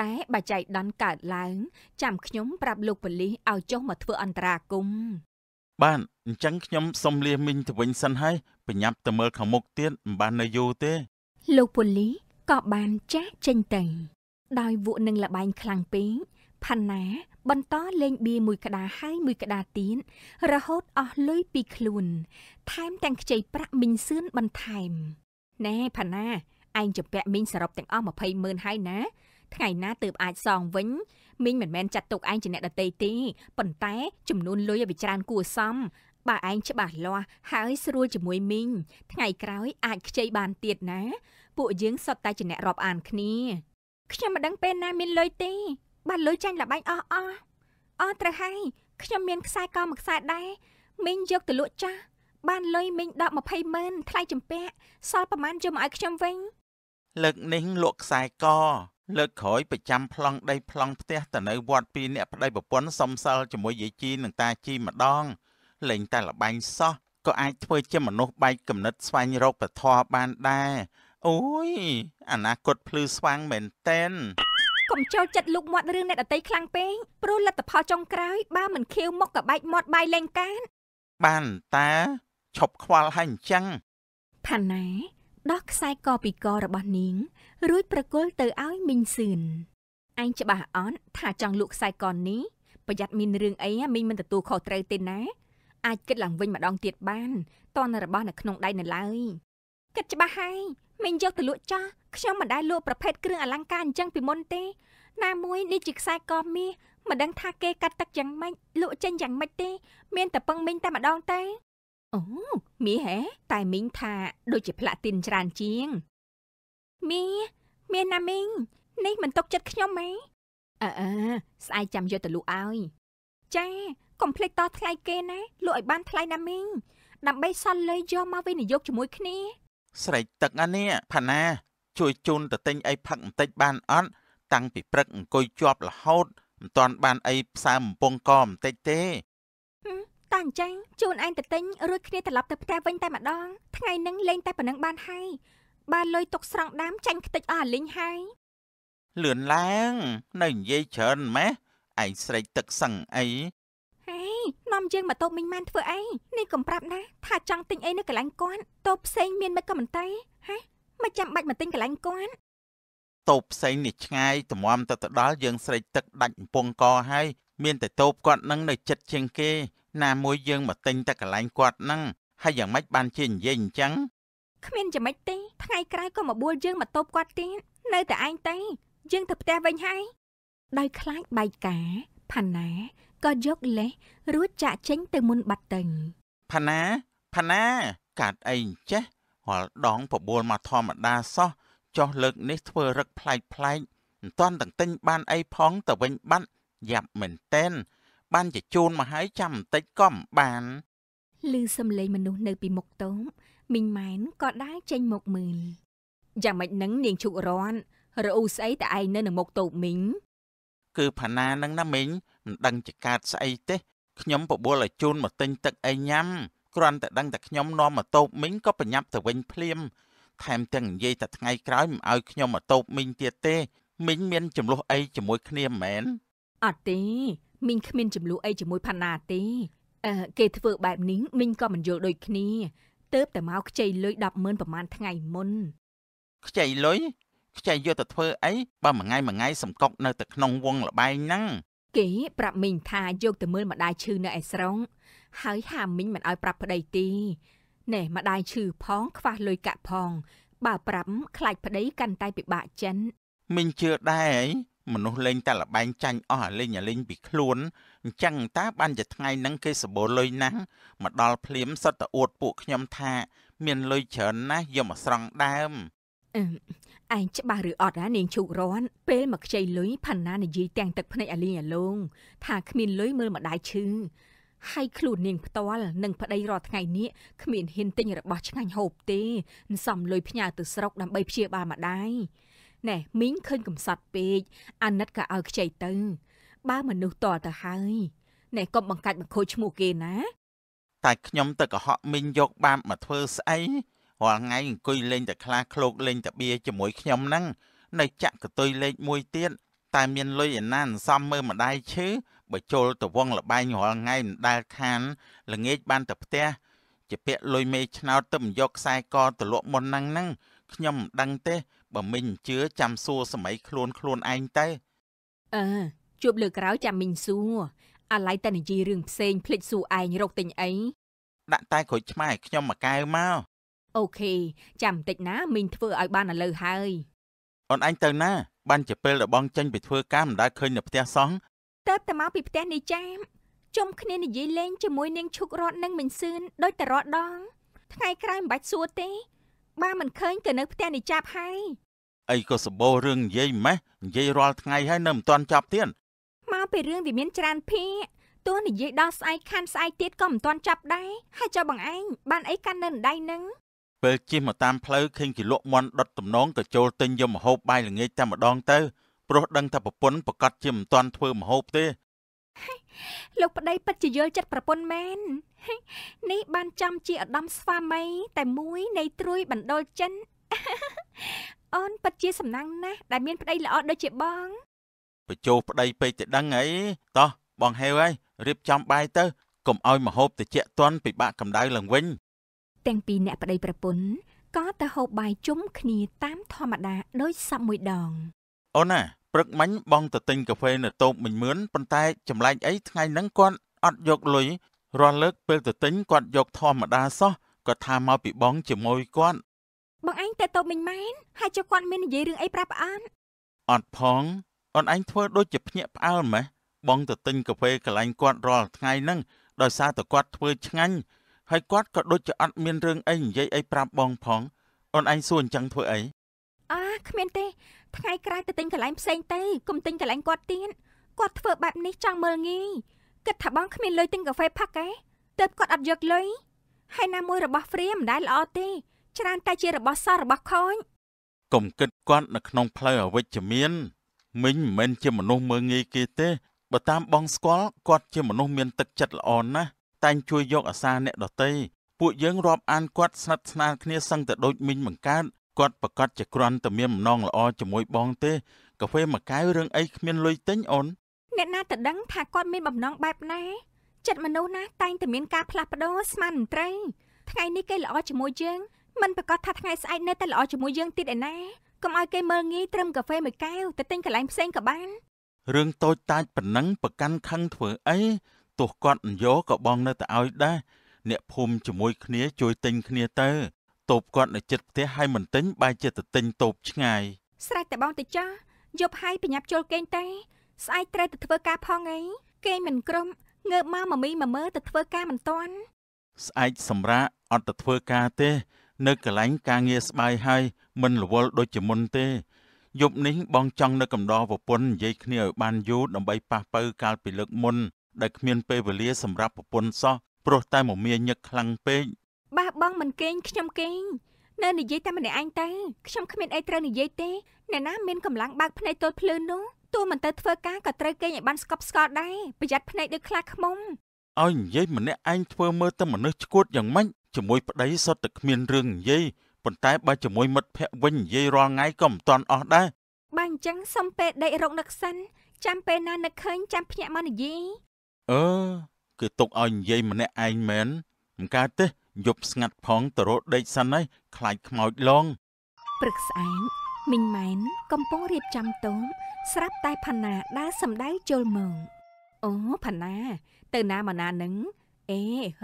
តែបើចៃដន្យកើតឡើង ចាំខ្ញុំប្រាប់លោកប៉ូលីសឲ្យចុះមកធ្វើអន្តរាគមបានអញ្ចឹងខ្ញុំសុំលាមីងទៅវិញសិនហើយប្រញាប់ទៅមើលខាងមុខទៀតមិនបាននៅយូរទេ លោកប៉ូលីសក៏បានចាស់ចេញទៅដោយវក់នឹងលបែងខ្លាំងពេកផាណាបន្តលេងបៀមួយក្តារហើយមួយក្តារទៀតរហូតអស់លុយពីខ្លួន ថែមទាំងខ្ចីប្រាក់មីងសឿនបន្ថែមណែផាណាឯងចំពាក់មីងសរុបទាំងអស់20ម៉ឺនហើយណាថ្ងៃណាទើបអាចសងវិញមីងមិនមែនចាត់ទុកឯងជាអ្នកដតីទេប៉ុន្តែចំនួនលុយឲ្យវាច្រើនគួរសមបើឯងច្បាស់លាស់ហើយស្រួលជាមួយមីងថ្ងៃក្រោយ អាចខ្ចីបានទៀតណា ពួកយើងសុទ្ធតែជាអ្នករាប់អានគ្នាខ្ញុំមិនដឹងពេលណាមានលុយទេបានលុយចាញ់លបាញ់អស់អស់អស់ត្រូវហើយខ្ញុំមានខ្សែកមួយខ្សែដែរមីងយកទៅលក់ចាស់បានលុយមីង10 20ម៉ឺនថ្លៃចម្ពាក់សល់ប្រហែលយកមកឲ្យខ្ញុំវិញលើកនេះលក់ខ្សែកលើកក្រោយប្រចាំប្លង់ដីប្លង់ផ្ទះទៅនៅវត្តពីអ្នកប្តីប្រពន្ធសំសិលជាមួយយាយជីនិងតាជីម្ដងលេងតែលបាញ់សោះក៏អាចធ្វើជាមនុស្សបែកគំនិតស្វែងរកពធបានដែរអូយអនាគតភ្លឺស្វាងមែនតែនកុំចូលចិត្តលូកមាត់រឿងអ្នកដតីខ្លាំងពេកព្រោះលទ្ធផលចុងក្រោយបើមិនខៀវមុខក៏បែកមាត់បាយលែងកានបានតាឈប់ខ្វល់ហើយអញ្ចឹងផាណាដោះខ្សែកពីករបស់នាងរួចប្រគល់ទៅឲ្យមីងសឿនឯងច្បាស់អត់ថាចង់លក់ខ្សែកនេះប្រយ័ត្នមានរឿងអីមីងមិនទទួលខុសត្រូវទេណាអាចគិតឡើងវិញម្ដងទៀតបានតនរបស់នៅក្នុងដៃនៅឡើយគិតច្បាស់ហើយមីងយកទៅលក់ចាស់ខ្ញុំមិនដែលលក់ប្រភេទគ្រឿងអលង្ការអញ្ចឹងពីមុនទេណាមួយនេះជាខ្សែកមាសមិនដឹងថាគេកាត់ទឹកយ៉ាងម៉េចលក់ចេញយ៉ាងម៉េចទេមានតែពឹងមីងតែម្ដងទេអូមីហេតែមីងថាដូចជាផ្លាទីនច្រើនជាងមីមានណាមីងនេះមិនຕົកចិត្តខ្ញុំទេអើអើស្អែកចាំយកទៅលក់ឲ្យចាកុំភ្លេចតថ្លៃគេណាលក់ឲ្យបានថ្លៃណាមីងដើម្បីសល់លុយយកមកវិនិយោគជាមួយគ្នាស្រេចទឹកអានេះផាណាជួយជូនទៅទិញអីផឹកបន្តិចបានអត់តាំងពីព្រឹកអង្គុយជាប់រហូតមិនទាន់បានអីផ្សារបំពង់កបន្តិចទេតាអញ្ចឹងជូនឯងទៅទិញរួចគ្នាត្រឡប់ទៅផ្ទះវិញតែម្ដងថ្ងៃនឹងលេងតែប៉ុណ្្នឹងបានហើយបានលុយទុកស្រង់ដើមចាញ់ខ្ទេចអស់អលីងហើយលឿនឡើងនៅនិយាយច្រើនម៉េះឯងស្រេកទឹកសឹងអីហេនាំយើងមកតូបមិញម៉ានធ្វើអីនេះកុំប្រាប់ណា ថាចង់ទិញអីនៅកន្លែងគាត់តូបផ្សេងមានមិនក៏មិនតៃហេមិនចាំបាច់មកទិញកន្លែងគាត់តូបផ្សេងនេះឆ្ងាយតម្រាំទៅទៅដល់យើងស្រេកទឹកដាច់កំពង់កហើយមានតែតូបគាត់នឹងនៅចិត្តជាងគេណាមួយយើងមកទិញតែកន្លែងគាត់នឹងហើយយ៉ាងម៉េចបានជានិយាយអញ្ចឹងគ្មានចាំមិនទេថ្ងៃក្រោយក៏មកបួលយើងមកតូបគាត់ទៀតនៅតែឯងទេយើងទៅផ្ទះវិញហើយដោយខ្លាចបែកការផាណាក៏យកលេសរួចចាក់ចេញទៅមុនបាត់តឹងផាណាផាណាកាត់អីចេះហល់ដងបបួលមកធម្មតាសោះចុះលើកនេះធ្វើរឹកផ្លែកផ្លែកមិនតាន់ទាំងទិញបានអីផងទៅវិញបាត់យ៉ាប់មែនតែនបានជាជូនមកហើយចាំបន្តិចក៏មិនបានឮសំឡេងមនុស្សនៅពីមុខតូមមីងម៉ែនក៏ដើរចេញមកមើលយ៉ាងម៉េចនឹង នាងឈុករន់រអ៊ូស្អីតែឯងនៅនឹងមុខតូបមីងគឺផាណានឹងណាមីងមិនដឹងចកើតស្អីទេខ្ញុំបបួលឲ្យជូនមកទិញទឹកអីញ៉ាំគ្រាន់តែដឹងតែខ្ញុំនាំមកតូបមីងក៏ប្រញាប់ទៅវិញភ្លាម ថែមទាំងនិយាយតែថ្ងៃក្រោយមិនអោយខ្ញុំមកតូបមីងទៀតទេមីងមានចំនួនអីជាមួយគ្នាមែនអត់ទេមីងគ្មានចំនួនអីជាមួយផាណាទេអឺគេធ្វើបែបនេះមីងក៏មិនយល់ដូចគ្នាទៅតែមកខ្ចីលុយ100000ប្រហែលថ្ងៃមុន ខ្ចីលុយខ្ចីយកទៅធ្វើអីបើមួយថ្ងៃមួយថ្ងៃសំកុកនៅតែក្នុងវងលបែងហ្នឹងគេប្រាប់មីងថាយកទៅមើលម្ដាយឈឺនៅឯស្រុងហើយហាមីងមិនឲ្យប្រាប់ប្តីទីណែម្ដាយឈឺផងខ្វះលុយកាក់ផងបើប្រាប់ខ្លាចប្តីកាន់តែពិបាកចិនមីងជឿដែរមនុស្សលេងតែលបែងចាញ់អស់អាលេងអាលេង ពីខ្លួនអញ្ចឹងតើបានជាថ្ងៃហ្នឹងគេសបោលុយណាស់មកដល់ភ្លាមសិតតអួតពួកខ្ញុំថា មានលុយច្រើនណាស់យកមកស្រង់ដើមឯងច្បាស់ឬអត់ណានាងឈូករន់ពេលមកខ្ចីលុយផាណានិយាយទាំងទឹកភ្នែកអាលីងអាលង ថាគ្មានលុយមើលម្ដាយឈឺហើយខ្លួននាងផ្ទាល់និងប្តីរាល់ថ្ងៃនេះគ្មានហ៊ានទិញរបស់ឆ្ងាញ់ហូបទេនសំលុយផ្ញើទៅស្រុកដើម្បីព្យាបាលម្ដាយណែមីងឃើញកំសត់ពេកអាណិតក៏ឲ្យខ្ចីទៅបើមនុស្សតទៅហើយណែកុំបង្កាច់បង្ខូចឈ្មោះគេណា តែខ្ញុំទៅកុហកមីងយកបានមកធ្វើស្អីរាល់ថ្ងៃអង្គុយលេងតែខ្លាឃ្លោកលេងតែបៀជាមួយខ្ញុំហ្នឹងនៅចាក់កតុយលេខមួយទៀតតែមានលុយឯណានសំមើម្ដាយឈឺបើចូលទៅវងលបែងរាល់ថ្ងៃមិនដែលខានល្ងាចបានតែផ្ទះជាពាក់លុយមេឆ្នោតទៅមិនយកខ្សែកទៅលក់មុនហ្នឹងហ្នឹងខ្ញុំមិនដឹងទេបើមិញជឿចាំសួរសម័យខ្លួនខ្លួនឯងទៅអឺជួបលើក្រោយចាំមិញសួរអាឡៃតានិយាយរឿងផ្សេងភ្លេចសួរឯងរកទិញអីដាក់តែក្រូចឆ្មាឲ្យខ្ញុំមួយកែវមកអូខេចាំបន្តិចណាមីងធ្វើឲ្យបានឥឡូវហើយអូនអញទៅណា បានជាពេលរបងចេញពីធ្វើការមិនដែលឃើញនៅផ្ទះសោះតើបតែមកពីផ្ទះនេះចាមជុំគ្នានិយាយលេងជាមួយនាងឈុករត់និងមិញសឿនដោយតែរត់ដងថ្ងៃក្រោយមិនបាច់សួរទេបើមិនឃើញក៏នៅផ្ទះនេះចាប់ហើយអីក៏សបោរឿងនិយាយម៉េះនិយាយរាល់ថ្ងៃហើយនៅមិនទាន់ចប់ទៀតមកពីរឿងវាមានច្រើនភាកទោះនិយាយដល់ស្អែកខាន់ស្អែកទៀតក៏មិនទាន់ចាប់ដែរហើយចុះបងឯងបានអីកាន់នៅដៃនឹងពេលជិះមកតាមផ្លូវឃើញគេលក់មន់ដុតតំណងក៏ចូលទិញយកម្ហូបបាយល្ងាចតែម្ដង ទៅព្រោះដឹងថាប្រពន្ធប្រកាសជាមិនទាន់ធ្វើម្ហូបទេលោកប្តីពិតជាយល់ចិត្តប្រពន្ធមែននេះបានចំជាឧត្តមស្វាមី តែមួយនៃត្រួយបណ្ដុលចិនអូនពិតជាសំណាងណាស់ដែលមានប្តីល្អដូចជាបងបញ្ចោប្តីពេកទៅដឹងអីតោះបងហេវហើយរៀបចំបាយទៅកុំឲ្យមហូបតិចតន់ពិបាកកម្ដៅឡើងវិញទាំងពីរអ្នកប្តីប្រពន្ធក៏ទៅហូបបាយជុំគ្នាតាមធម្មតាដោយសពមួយដងអូនណាព្រឹកមិញបងទៅទិញកាហ្វេនៅតូបមិនមឿនប៉ុន្តែចម្លែកអីថ្ងៃហ្នឹងគាត់អត់យកលុយរាល់លើកពេលទៅទិញគាត់យក ធម្មតាសោះគាត់ថាមកពីបងជាមួយគាត់បងឯងទៅតូបមិញម៉ែនហើយជិះគាត់មាននិយាយរឿងអីប្រាប់អត់អត់ផងអូនឯងធ្វើដូចជា ភ្ញាក់ផ្អើលម៉េះបងទៅទិញកាហ្វេកន្លែងគាត់រាល់ថ្ងៃហ្នឹងដោយសារតែគាត់ធ្វើឆ្ងាញ់ហើយគាត់ក៏ដូចជាអត់មានរឿងអីនិយាយអីប្រាប់បងផងអូនឯងសួរអញ្ចឹងធ្វើអីអាគ្មានទេ ថ្ងៃក្រោយទៅទិញកន្លែងផ្សេងទៅកុំទិញកន្លែងគាត់ទៀតគាត់ធ្វើបែបនេះចង់មើលងាយគិតថាបងគ្មានលុយទិញកាហ្វេផឹកទេទៅគាត់អត់យកលុយហើយណាមួយរបស់ហ្វ្រីមិនដែលល្អទេច្រើន តែជារបស់សោះរបស់ខូចកុំគិតគាត់ នៅក្នុងផ្លូវអវិជ្ជមាន មិញមិនមែនជាមនុស្សមើលងាយគេទេបើតាមបងស្គាល់ គាត់ជាមនុស្សមានទឹកចិត្តល្អណាស់តែងជួយយកអាសាអ្នកដទៃពួកយើងរាប់អានគាត់ស្និទ្ធស្នាលគ្នាសឹងតែដូចមីងបង្កើតគាត់ប្រកាសជាគ្រាន់តែមានម្ណងល្អជាមួយបងទេកាហ្វេមួយកែវរឿងអីគ្មានលុយទិញអូនអ្នកណាទៅដឹងថាគាត់មានបំណងបែបណាចិត្តមនុស្សណាតែងតែមានការផ្លាស់ប្ដូរស្មានមិនត្រីថ្ងៃនេះគេល្អជាមួយយើងមិនប្រកាសថាថ្ងៃស្អែកនៅតែល្អជាមួយយើងទៀតឯណាកុំឲ្យគេមើលងាយត្រឹមកាហ្វេមួយកែវទៅទិញកន្លែងផ្សេងក៏បានរឿងតូចតាចប៉ុណ្ណឹងប្រកាន់ខឹងធ្វើអីទោះគាត់មិនយកក៏បងនៅតែឲ្យដែរអ្នកភូមិជាមួយគ្នាជួយទិញគ្នាទៅតូបគាត់នៅចិត្តផ្ទះឲ្យមិនទិញបែរជាទៅទិញតូបឆ្ងាយស្រេចតែបងទៅចាស់យប់ហើយប្រញាប់ចូលគេងតែស្អែកត្រូវទៅធ្វើការផងអីគេមិនក្រុមងើបមកមមីមកមើលទៅធ្វើការមិនតាន់ស្អែកសម្រាប់អត់ទៅធ្វើការទេ នៅកន្លែងការងារស្បាយហើយមិនរវល់ដូចជាមុនទេ យប់នេះបងចង់នៅកំដរប្រពន្ធនិយាយគ្នាឲ្យបានយូរដើម្បីប៉ះបើកាលពីលើកមុនដែលគ្មានពេលវេលាសម្រាប់ប្រពន្ធសោះព្រោះតែមមាញឹកខ្លាំងពេកបះបងមិនគេងខ្ញុំគេងនៅនិយាយតែម្នាក់ឯងទៅខ្ញុំគ្មានអីត្រូវនិយាយទេអ្នកណាមានកម្លាំងបើកភ្នែកទល់ភ្លឺនោះទោះមិនទៅធ្វើការក៏ត្រូវគេងឲ្យបានស្កប់ស្កល់ដែរប្រយ័ត្នភ្នែកដូចខ្លាឃ្មុំឲ្យនិយាយ ម្នាក់ឯងធ្វើមើលទៅមនុស្សឈួតយ៉ាងម៉េចជាមួយប្តីសុទ្ធតែគ្មានរឿងនិយាយប៉ុន្តែបើជាមួយមិត្តភ័ក្តិវិញនិយាយរាល់ថ្ងៃក៏មិនតាន់អស់ដែរបើអញ្ចឹងសុំពេលដេករោគនឹកសិនចាំពេលណានឹកឃើញចាំភ្ញាក់មកនិយាយអឺគឺຕົកឲ្យនិយាយម្នាក់ឯងមែនមិនកើតទេយប់ស្ងាត់ផងទៅរត់ដេកសិនហើយខ្លាចខ្មោចឡងព្រឹកស្អែកមីងម៉ែន កំពុងរៀបចំតូងស្រាប់តែផាណាដើរសំដៅជុលមើងអូផាណា ទៅណាមកណានឹងអេ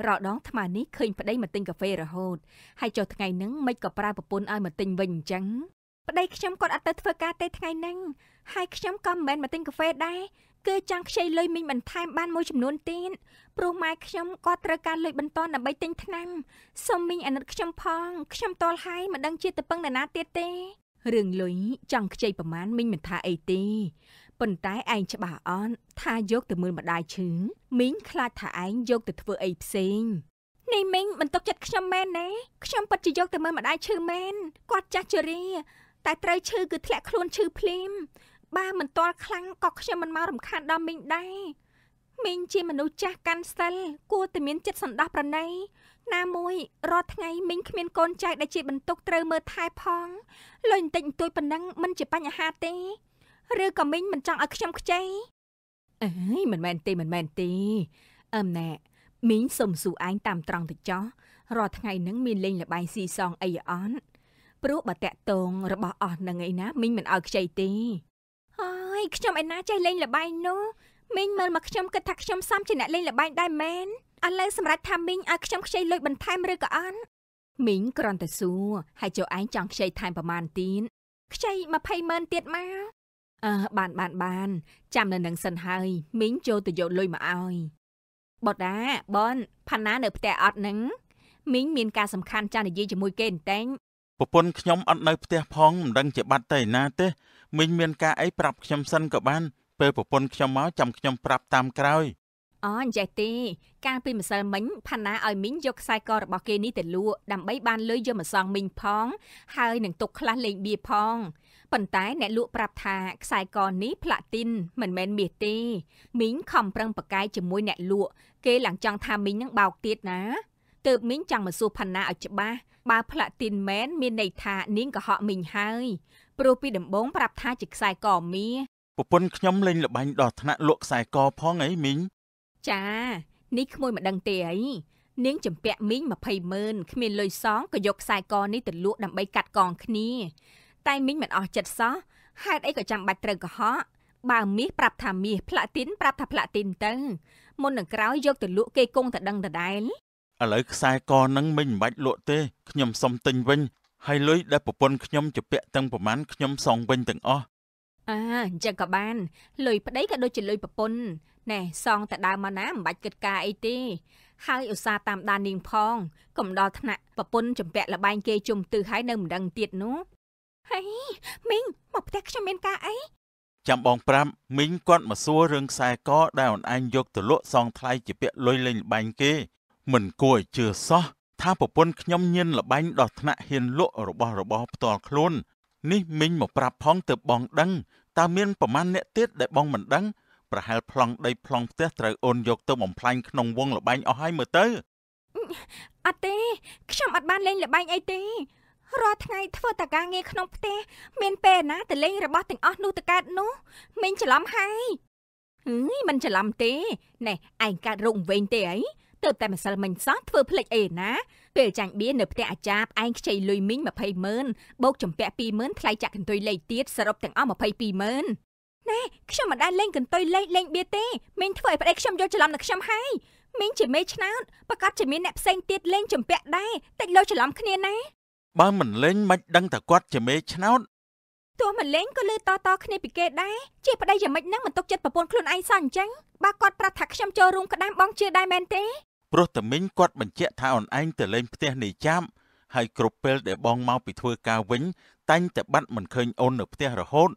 រដងថ្មនេះឃើញប្តីមកទិញកាហ្វេរហូតហើយចុះថ្ងៃហ្នឹងមិនក៏ប្រើប្រពន្ធឲ្យមកទិញវិញអញ្ចឹងប្តីខ្ញុំគាត់អត់ទៅធ្វើការទេថ្ងៃហ្នឹងហើយខ្ញុំក៏មិនមែនមកទិញកាហ្វេដែរគឺចង់ខ្ចីលុយមីងបន្ថែមបានមួយចំនួនទៀតព្រោះម៉ែខ្ញុំគាត់ត្រូវការលុយបន្តដើម្បីទិញថ្នាំសូមមីងអាណិតខ្ញុំផង ខ្ញុំតល់ហើយមិនដឹងជាទៅពឹងនរណាទៀតទេរឿងលុយចង់ខ្ចីប្រមាណមីងមិនថាអីទេប៉ុន្តែឯងច្បាស់អត់ថាយកទៅមើលម្ដាយឈឺមីងខ្លាចថាឯងយកទៅធ្វើអីផ្សេងនេះមីងមិនទុកចិត្តខ្ញុំមែនទេខ្ញុំពិតជាយកទៅមើលម្ដាយឈឺមែនគាត់ចាស់ជរាតែត្រូវឈឺគឺធ្លាក់ខ្លួនឈឺភ្លាមបើមិនទាល់ខ្លាំងក៏ខ្ញុំមិនមករំខានដល់មីងដែរមីងជាមនុស្សចាស់កាន់សិលគួរតែមានចិត្តសន្តោសប្រណីណាមួយរាល់ថ្ងៃមីងគ្មានកូនចៅដែលជាបន្ទុកត្រូវមើលថែផងលុយបន្តិចបន្តួចប៉ុណ្ណឹងមិនជាបញ្ហាទេឬក៏មីងមិនចង់ឲ្យខ្ញុំខ្ចីអើយមិនមែនទេមិនមែនទេអឹមណែមីងសុំស៊ូឯងតាមត្រង់ទៅចោះរាល់ថ្ងៃនឹងមានលេងលបាយស៊ីសងអីអត់ព្រោះបើតាក់តងរបស់អស់នឹងឯណាមីងមិនឲ្យខ្ចីទេយខ្ញុំឯណាចេះលេងលបែងនោះមីងមើលមកខ្ញុំគិតថាខ្ញុំសំជាអ្នកលេងលបែងដែរមែនឥឡូវសម្រាប់ថាមីងឲ្យខ្ញុំខ្ចីលុយបន្ថែមឬក៏អត់មីងគ្រាន់តែសួរហើយចុះឯងចង់ខ្ចីថែមប្រមាណទៀតខ្ចី20ម៉ឺនទៀតមកអឺបានបានបាន ចាំនៅនឹងសិនហើយមីងចូលទៅយកលុយមកឲ្យបតាបនផាណានៅ ផ្ទះអត់នឹងមីងមានការសំខាន់ចានិយាយជាមួយគេបន្តិចប្រពន្ធខ្ញុំអត់នៅផ្ទះផងមិនដឹងជាបាត់ទៅណាទេមីងមានការអីប្រាប់ខ្ញុំសិនក៏បានពេលប្រពន្ធខ្ញុំមកចាំខ្ញុំប្រាប់តាមក្រោយអូអញ្ចេះទេកាលពីម្សិលមិញផាណាឲ្យមីងយកខ្សែករបស់គេនេះទៅលក់ដើម្បីបានលុយយកមកសងមីងផង ហើយនឹងទុកខ្លះលេងបៀផងប៉ុន្តែអ្នកលក់ប្រាប់ថាខ្សែកនេះផ្លាទីន មិនមែនមាសទេមីងខំប្រឹងប្រកែកជាមួយអ្នកលក់គេឡើងចង់ថាមីងនឹងបោកទៀតណាទើបមីងចង់មកសួរផាណាឲ្យច្បាស់បើផ្លាទីនមែនមានន័យថានាងកុហកមីងហើយព្រោះពីដំបងប្រាប់ថាជាខ្សែកមីប្រពន្ធខ្ញុំលេងល្បែងដល់ថ្នាក់លក់ខ្សែកផងអីមីងចានេះក្មួយមិនដឹងទេអីនាងចម្ពាក់មីង20ម៉ឺនគ្មានលុយសងក៏យកខ្សែកនេះទៅលក់ដើម្បីកាត់កងគ្នាតែមីងមិនអស់ចិត្តសោះហេតុអីក៏ចាំបាច់ត្រូវកុហកបើមាសប្រាប់ថាមាសផ្លាទីនប្រាប់ថាផ្លាទីនទៅមុននឹងក្រោយយកទៅលក់គេគង់តែដឹងដដែលឥឡូវខ្សែកនឹងមិនបាច់លក់ទេខ្ញុំសុំទិញវិញហើយលុយដែលប្រពន្ធខ្ញុំជាពាក់ទាំងប្រមាណខ្ញុំសងវិញទាំងអស់អាអញ្ចឹងក៏បានលុយប្តីក៏ដូចជាលុយប្រពន្ធណែសងតែដើមមកណាមិនបាច់គិតការអីទេហើយឧស្សាហ៍តាមដាននាងផងកុំដល់ថ្នាក់ប្រពន្ធចម្ពាក់លបែងគេជុំទិសហើយនៅមិនដឹងទៀតនោះហៃមីងមកផ្ទះខ្ញុំមានការអីចាំបងប្រាប់មីងគាត់មកសួររឿងខ្សែកដែលអូនឯងយកទៅលក់សងថ្លៃជាពាក់លុយលេងលបែងគេមិនគួរឲ្យជឿសោះថាប្រពន្ធខ្ញុំញៀនលបាញ់ដល់ថ្នាក់ហ៊ានលក់របស់របរផ្ទាល់ខ្លួន នេះមិញមកប្រាប់ផងទៅបងដឹងតើមានប្រមាណអ្នកទៀតដែលបងមិនដឹង ប្រហែលប្លង់ដីប្លង់ផ្ទះត្រូវអូនយកទៅបំផ្លាញក្នុងវងលបាញ់អស់ហើយមើលទៅអត់ទេ ខ្ញុំអត់បានលេងលបាញ់អីទេរាល់ថ្ងៃធ្វើតការងារក្នុងផ្ទះមានពេលណាទៅលេងរបស់ទាំងអស់នោះទៅកើតនោះមិញច្រឡំហើយអឺមិនច្រឡំទេណែឯងកើតរោគវែងទេអីទៅតែម្សិលមិញសោះធ្វើភ្លេចអីណាពេលចាញ់បៀនៅផ្ទះអាចារ្យឯងខ្ចីលុយមីង20ម៉ឺនបូកចំពាក់20000ថ្លៃចាក់កន្ទុយលេខទៀតសរុបទាំងអស់22ម៉ឺនណែខ្ញុំមិនដែលលេងកន្ទុយលេខលេងបៀទេមីងធ្វើឲ្យប្តីខ្ញុំយល់ច្រឡំនឹងខ្ញុំហើយមីងជាមេឆ្នោតប្រកាសជាមានអ្នកផ្សេងទៀតលេងចំពាក់ដែរតិចលោច្រឡំគ្នាណាបើមិនលេងមិនដឹងតែគាត់ជាមេឆ្នោតទោះមិនលេងក៏លើតតគ្នាពីគេដែរជាប្តីយ៉ាងម៉េចនឹងមិនទុកចិត្តប្រពន្ធខ្លួនឯងសោះអញ្ចឹងបើគាត់ប្រាប់ថាខ្ញុំចូលរួមក្តាមបងជឿដែរមែនទេព្រោះតាមីងគាត់បញ្ជាក់ថាអូនឯងទៅលេងផ្ទះនេះចាប់ហើយគ្រប់ពេលដែលបងមកពីធ្វើការវិញតែងតែបាត់មិនឃើញអូននៅផ្ទះរហូត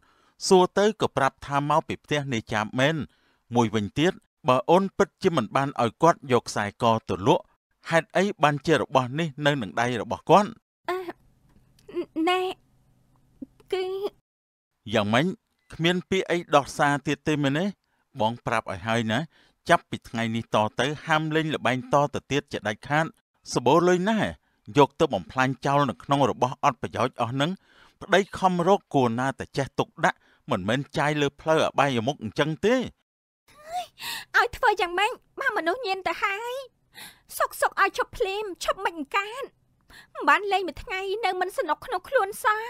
សួរទៅក៏ប្រាប់ថាមកពីផ្ទះនេះចាប់មែនមួយវិញទៀតបើអូនពិតជាមិនបានឲ្យគាត់យកខ្សែកទៅលក់ហេតុអីបានជារបស់នេះនៅនឹងដៃរបស់គាត់អឺណែគឺយ៉ាងម៉េចគ្មានពាក្យអីដោះសារទៀតទេមែនទេបងប្រាប់ឲ្យហើយណាចាប់ពីថ្ងៃនេះតទៅ ហាមលេងល្បែងតទៅទៀតជាដាច់ខាតសបោលុយណាស់យកទៅបំផ្លាញចោលនៅក្នុងរបស់អត់ប្រយោជន៍អស់នឹងប្តីខំរកគួរណាតែចេះទុកដាក់ មិនមែនចាយលើផ្លូវអបាយមុខអញ្ចឹងទេឲ្យធ្វើយ៉ាងម៉េចបានមនុស្សញៀនទៅហើយសុកសុកឲ្យឈប់ភ្លាមឈប់មិនកានមិនបានលេងមួយថ្ងៃនៅមិនสนุกក្នុងខ្លួនសោះ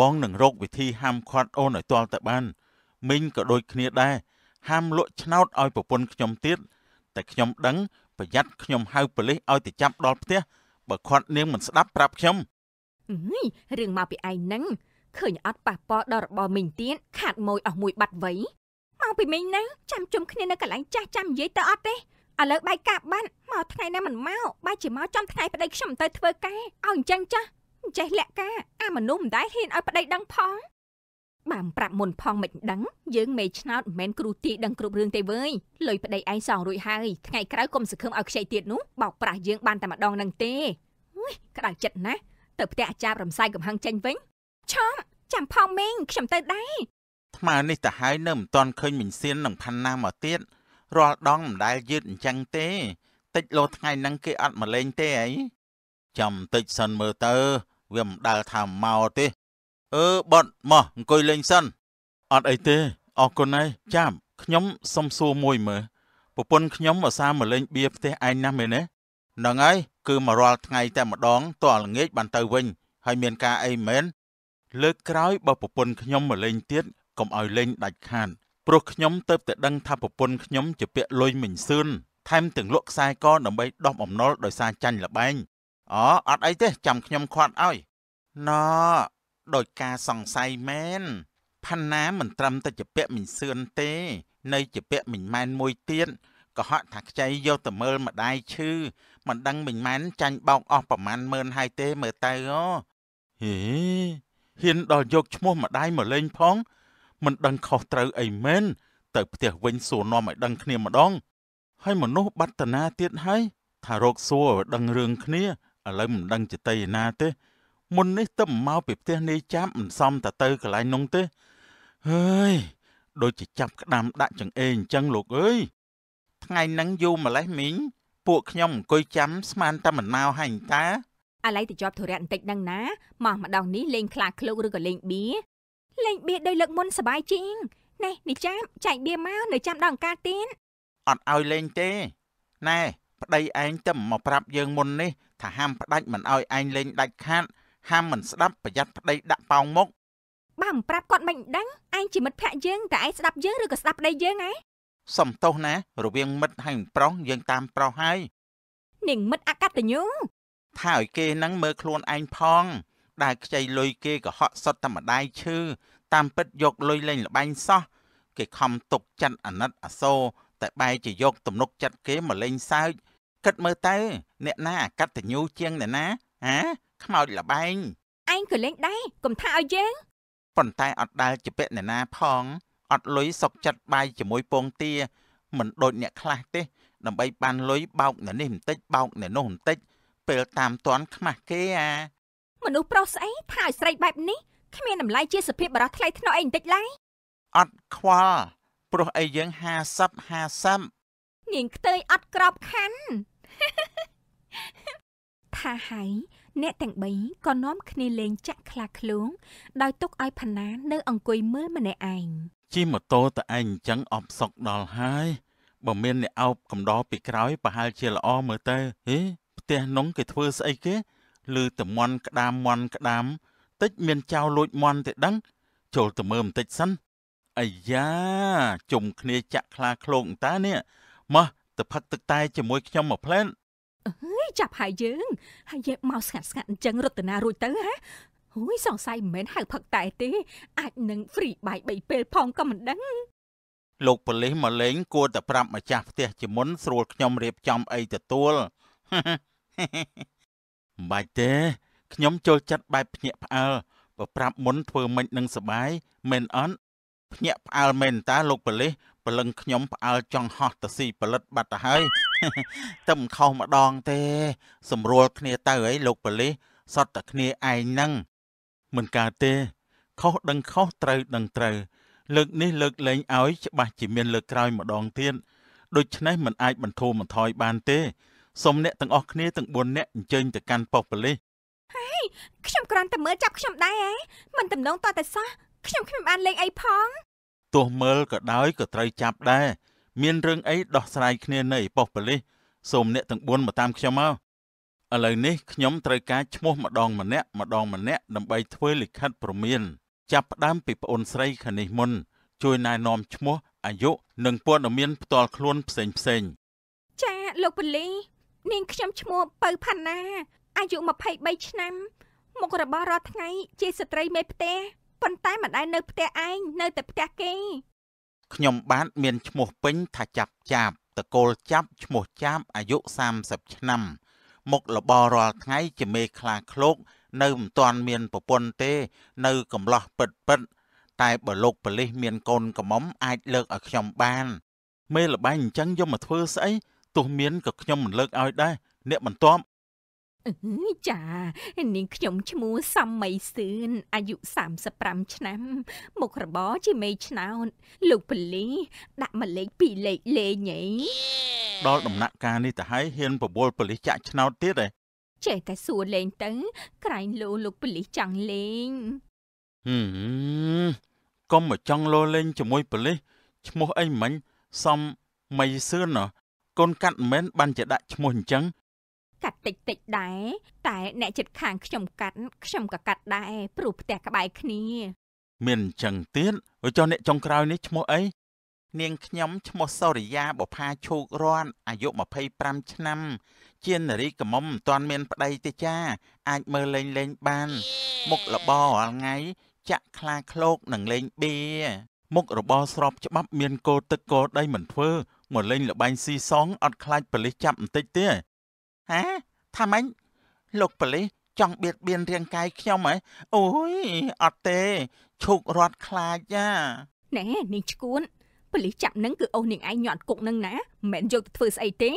បងនឹងរកវិធីហាមឃាត់អូនឲ្យទាល់តែបានមីងក៏ដូចគ្នាដែរហាមលក់ឆ្នោតឲ្យប្រពន្ធខ្ញុំទៀតតែខ្ញុំ ដឹងប្រយ័ត្នខ្ញុំហៅប៉ូលីសឲ្យទៅចាប់ដល់ផ្ទះបើគាត់នាងមិនស្ដាប់ប្រាប់ខ្ញុំរឿងមកពីឯងហ្នឹងឃើញអត់ប៉ះពាល់ដល់របបមីងទៀតខាត់ម៉ួយអស់មួយបាត់វ័យមកពីមីងហ្នឹងចាំជុំគ្នានៅកន្លែងចាស់ចាំនិយាយទៅអត់ទេឥឡូវបាយកាបានមកថ្ងៃណាមិនមកបាយជាមកចំថ្ងៃប្តីខ្ញុំទៅធ្វើការឲ្យអញ្ចឹងចាស់ចេះលាក់ការអាមនុស្សមិនដែលហ៊ានឲ្យប្តីដឹងផងបានប្រាប់មុនផងមិនដឹងយើងមេឆ្នោតមិនមែនគ្រូទីដឹងគ្រប់រឿងទេវើយលុយប្តីឯងសងរួចហើយថ្ងៃក្រោយកុំសង្ឃឹមឲ្យខ្ចីទៀតនោះបោកប្រាស់យើងបានតែម្ដងនឹងទេហ៊ុយក្តៅចិត្តណាស់ទៅផ្ទះអាចារ្យរំសាយកំហឹងចេញវិញឆំចាំផងមីងខ្ញុំទៅដែរថ្មើរនេះទៅហើយនៅមិនទាន់ឃើញមិញសៀននឹងផាន់ណាមកទៀតរាល់ដងមិនដែលយឺតអញ្ចឹងទេតិចលោថ្ងៃហ្នឹងគេអត់មកលេងទេអីចាំតិចសិនមើលទៅវាមិនដើរថាមកទេអឺបត់មកអង្គុយលេងសិនអត់អីទេអរគុណណាស់ចាំ ខ្ញុំសុំសួរមួយមើលប្រពន្ធខ្ញុំអាសាមកលេងបៀផ្ទះឯងណាស់មែនទេហ្នឹងហើយគឺមករាល់ថ្ងៃតែម្ដងតល្ងាចបានទៅវិញហើយមានការអីមែនលើកក្រោយបើប្រពន្ធខ្ញុំមកលេងទៀតកុំឲ្យលេងដាច់ខាតព្រោះខ្ញុំទៅតែដឹងថាប្រពន្ធខ្ញុំជាពាក់លុយមិញសឿនថែមទាំងលក់ខ្សែកដើម្បីដោះបំណុលដោយសារចាញ់លបែងអអត់អីទេចាំខ្ញុំ ខាត់ឲ្យណ៎ដោយការសង្ស័យមែនផាន់ណាមិនត្រឹមតែជាពាក់មិញសឿនទេនៅជាពាក់មិញម៉ែនមួយទៀតកុហកថាខ្ចីយកទៅមើលម្ដាយឈឺមិនដឹងមិញម៉ែនចាញ់បោកអស់ប្រមាណម៉ឺនហើយទេមើលទៅអូហេហ៊ានដល់យកឈ្មោះម្ដាយមកលេងផង មិនដឹងខុសត្រូវអីមែនទៅផ្ទះវិញសួរនាំឲ្យដឹងគ្នាម្ដងហើយមនុស្សបាត់តាទៀតហើយថារោគសួរ ដឹងរឿងគ្នាឥឡូវមិនដឹងចិត្តីណាទេមុននេះទៅមកពីផ្ទះនេះចាំមិនសមតទៅកន្លែងនោះទេអើយដូចជាចាប់ក្តាមដាក់ចង្អេអញ្ចឹងលោកអើយថ្ងៃហ្នឹងយូរម្លេះមីងពួកខ្ញុំអង្គុយចាំស្មានតែមិនមកហាញតាអាឡៃទៅជាប់ធុរៈបន្តិចហ្នឹងណាមកម្ដងនេះលេងខ្លាឃ្លោកឬក៏លេងបៀលេងបៀដោយលើកមុនសបាយជាងណែនេះចាំចែកបៀមកនៅចាំដល់អង្ការទៀតអត់ឲ្យលេងទេណែប្តីឯងទៅមកប្រាប់យើងមុននេះ ថាហាមផ្ដាច់មិនឲ្យឯងលេងដាច់ខាត់ហាមមិនស្ដាប់ប្រយ័ត្នប្តីដាក់ប៉ោងមុខបើមិនប្រាប់គាត់មិនដឹងឯងជាមិត្តភក្តិយើងតើឯងស្ដាប់យើងឬក៏ស្ដាប់ប្តីយើងហ៎សំទោសណារវាងមិត្តហើយប្រុសយើងតាមប្រុសហើយនាងមិត្តអកតញ្ញូថាឲ្យគេនឹងមើលខ្លួនឯងផងដែលខ្ចីលុយគេក៏ហក់សុតតែម្ដាយឈឺតាមពិតយកលុយលេងលបែងសោះគេខំទុកចាត់អាណិតអាសូរតែបែរជាយកទំនុកចិត្តគេមកលេងសើចគិតមើលទៅអ្នកណាអកតញ្ញូជាងអ្នកណាហាខ្មោចលបែងឯងក៏លេងដែរកុំថាឲ្យយើងប៉ុន្តែអត់ដែលជាពាក់អ្នកណា ផងអត់លុយសុកចិត្តបាយជាមួយពងទាមិនដូចអ្នកខ្លះទេដើម្បីបានលុយបោកអ្នកនេះបន្តិចបោកអ្នកនោះបន្តិចពេលតាមតន់ខ្មាស់គេអាមនុស្សប្រុសស្អីថាឲ្យស្រីបែប នេះគ្មានតម្លៃជាសភាពបរោះថ្លៃថ្នូរអីបន្តិចឡើយអត់ខ្វល់ព្រោះអីយើង50 50នាងខ្ទើយអត់ក្របខណ្ឌថាហើយអ្នកទាំងបីក៏នាំគ្នាលេងចាក់ខ្លាឃ្លួងដោយទុកឲ្យផាណានៅ អង្គុយមើលម្នាក់ឯងជិះម៉ូតូតឯងអញ្ចឹងអបសុកដល់ហើយបើមានអ្នកអោបកំដរពីក្រោយប្រហែលជាល្អមើលទៅហេផ្ទះនងគេធ្វើស្អីគេឬតំន់ក្តាមមន់ក្តាមតិចមានចៅលួចមន់ទេដឹងចូលទៅមើលបន្តិចសិនអាយ៉ាជុំគ្នាចាក់ខ្លាឃ្លោកតើនេះមកទៅផឹកទឹកតែជាមួយខ្ញុំមួយផ្លែអើយចាប់ហើយយើងហើយយកមកស្ងាត់ស្ងាត់អញ្ចឹងរតនារួចទៅហ៎អូយសង្ស័យមិនមែនហៅផឹកតែទេ អាចនឹងហ្វ្រីបាយបីពេលផងក៏មិនដឹង លោកប៉ូលីសមកលេងគួរតែប្រាប់ម្ចាស់ផ្ទះជាមុនស្រួលខ្ញុំរៀបចំអីទទួលមិនបាច់ទេខ្ញុំចូលចិត្តបែបភ្ញាក់ផ្អើលបើប្រាប់មុនធ្វើមិននឹងសបាយមិនអន់ភ្ញាក់ផ្អើលមែនតាលោកប៉ូលីសពលឹងខ្ញុំផ្អើលចង់ហោះទៅស៊ីផលិតបាត់ទៅហើយតែមិនខុសម្ដងទេ សម្រួលគ្នាទៅអីលោកប៉ូលីសសតតែគ្នាឯងហ្នឹងមិនកើតទេខុសដឹងខុសត្រូវដឹងត្រូវលើកនេះលើកលែងឲ្យច្បាស់ជាមានលើកក្រោយម្ដងទៀតដូច្នេះមិនអាចបន្ធូរបន្ថយបានទេសូមអ្នកទាំងអស់គ្នាទាំង4នាក់អញ្ជើញទៅកាន់ប៉ុស្តិ៍ប៉ូលីសហេខ្ញុំគ្រាន់តែមើលចាប់ខ្ញុំដែរហ៎មិនតំណងតតែសោះខ្ញុំគ្មានបានលេងអីផងទោះមើលក៏ដោយក៏ត្រូវចាប់ដែរមានរឿងអីដោះស្រាយគ្នានៅប៉ុស្តិ៍ប៉ូលីសសូមអ្នកទាំង4មកតាមខ្ញុំមកឥឡូវនេះខ្ញុំត្រូវការឈ្មោះម្ដងម្នាក់ម្ដងម្នាក់ដើម្បីធ្វើលិខិតព្រមានចាប់ផ្ដើមពីប្អូនស្រីខានេះមុន ជួយណែនាំឈ្មោះអាយុនិងព័ត៌មានផ្ទាល់ខ្លួនផ្សេងផ្សេងចាលោកប៉ូលីនាងខ្ញុំឈ្មោះ ពៅផាណាអាយុ23ឆ្នាំមុខរបស់រាល់ថ្ងៃ ជាស្ត្រីមេផ្ទះប៉ុន្តែម្ដាយនៅ ផ្ទះឯងនៅតែផ្ទះគេខ្ញុំបាទមានឈ្មោះពេញ ថាចាប់ចាប់តកូលចាប់ឈ្មោះចាប់អាយុ30ឆ្នាំមុខរបររាល់ថ្ងៃជាមេខ្លាឃ្លោក នៅមិនទាន់មានប្រពន្ធទេ នៅកំឡោះពិតពិតតែបើលោកប៉ូលីសមាន កូនកំមអាចលើកឲ្យខ្ញុំបានមេលបាញ់អញ្ចឹងយកមកធ្វើស្អីទោះមានក៏ខ្ញុំមិនលើកឲ្យដែរអ្នកបន្ទាប់អឺចានាងខ្ញុំឈ្មោះសំមីសឿនអាយុ35ឆ្នាំមុខរបរជាមេឆ្នោតលោកពលីដាក់មួយលេខពីរលេខលេងឯងដល់ដំណាក់កាលនេះទៅហើយហ៊ានប្រមូលពលិសចាក់ឆ្នោតទៀតឯងចេះតែសួរលេងទៅក្រែងលោលោកពលិសចង់លេងហឹមកុំមកចង់លោលេងជាមួយពលិសឈ្មោះអីមិញសំមីសឿនកូនកាត់មិនបានជាដាក់ឈ្មោះអញ្ចឹងកាត់តិចតិចដែរតែអ្នកចិត្តខាងខ្ញុំកាត់ ខ្ញុំក៏កាត់ដែរព្រោះផ្ទះក្បែរគ្នាមានអញ្ចឹងទៀតអញ្ចឹងអ្នកចុងក្រោយនេះឈ្មោះអីនាងខ្ញុំឈ្មោះសូរិយាបផាឈូករ័នអាយុ25ឆ្នាំជានារីកមុំមិនទាន់មានប្តីទេចា អាចមើលលេងលេងបាន មុខលបរាល់ថ្ងៃចាក់ខ្លាឃ្លោកនិងលេងបៀមុខរបរស្របច្បាប់មានគោទឹកគោដី មិនធ្វើមកលេងលបែងស៊ីសងអត់ខ្លាចប៉លិសចាប់បន្តិចទេហ៎ថាម៉េចលោកប៉ូលីសចង់បៀតបៀនរាងកាយខ្ញុំហ៎អូយអត់ទេឈូករត់ខ្លាចណាណែនាងឈួនប៉ូលីសចាប់នឹងគឺអូននាងឯងញាត់គុកនឹងណាមិនមែនយកទៅធ្វើស្អីទេ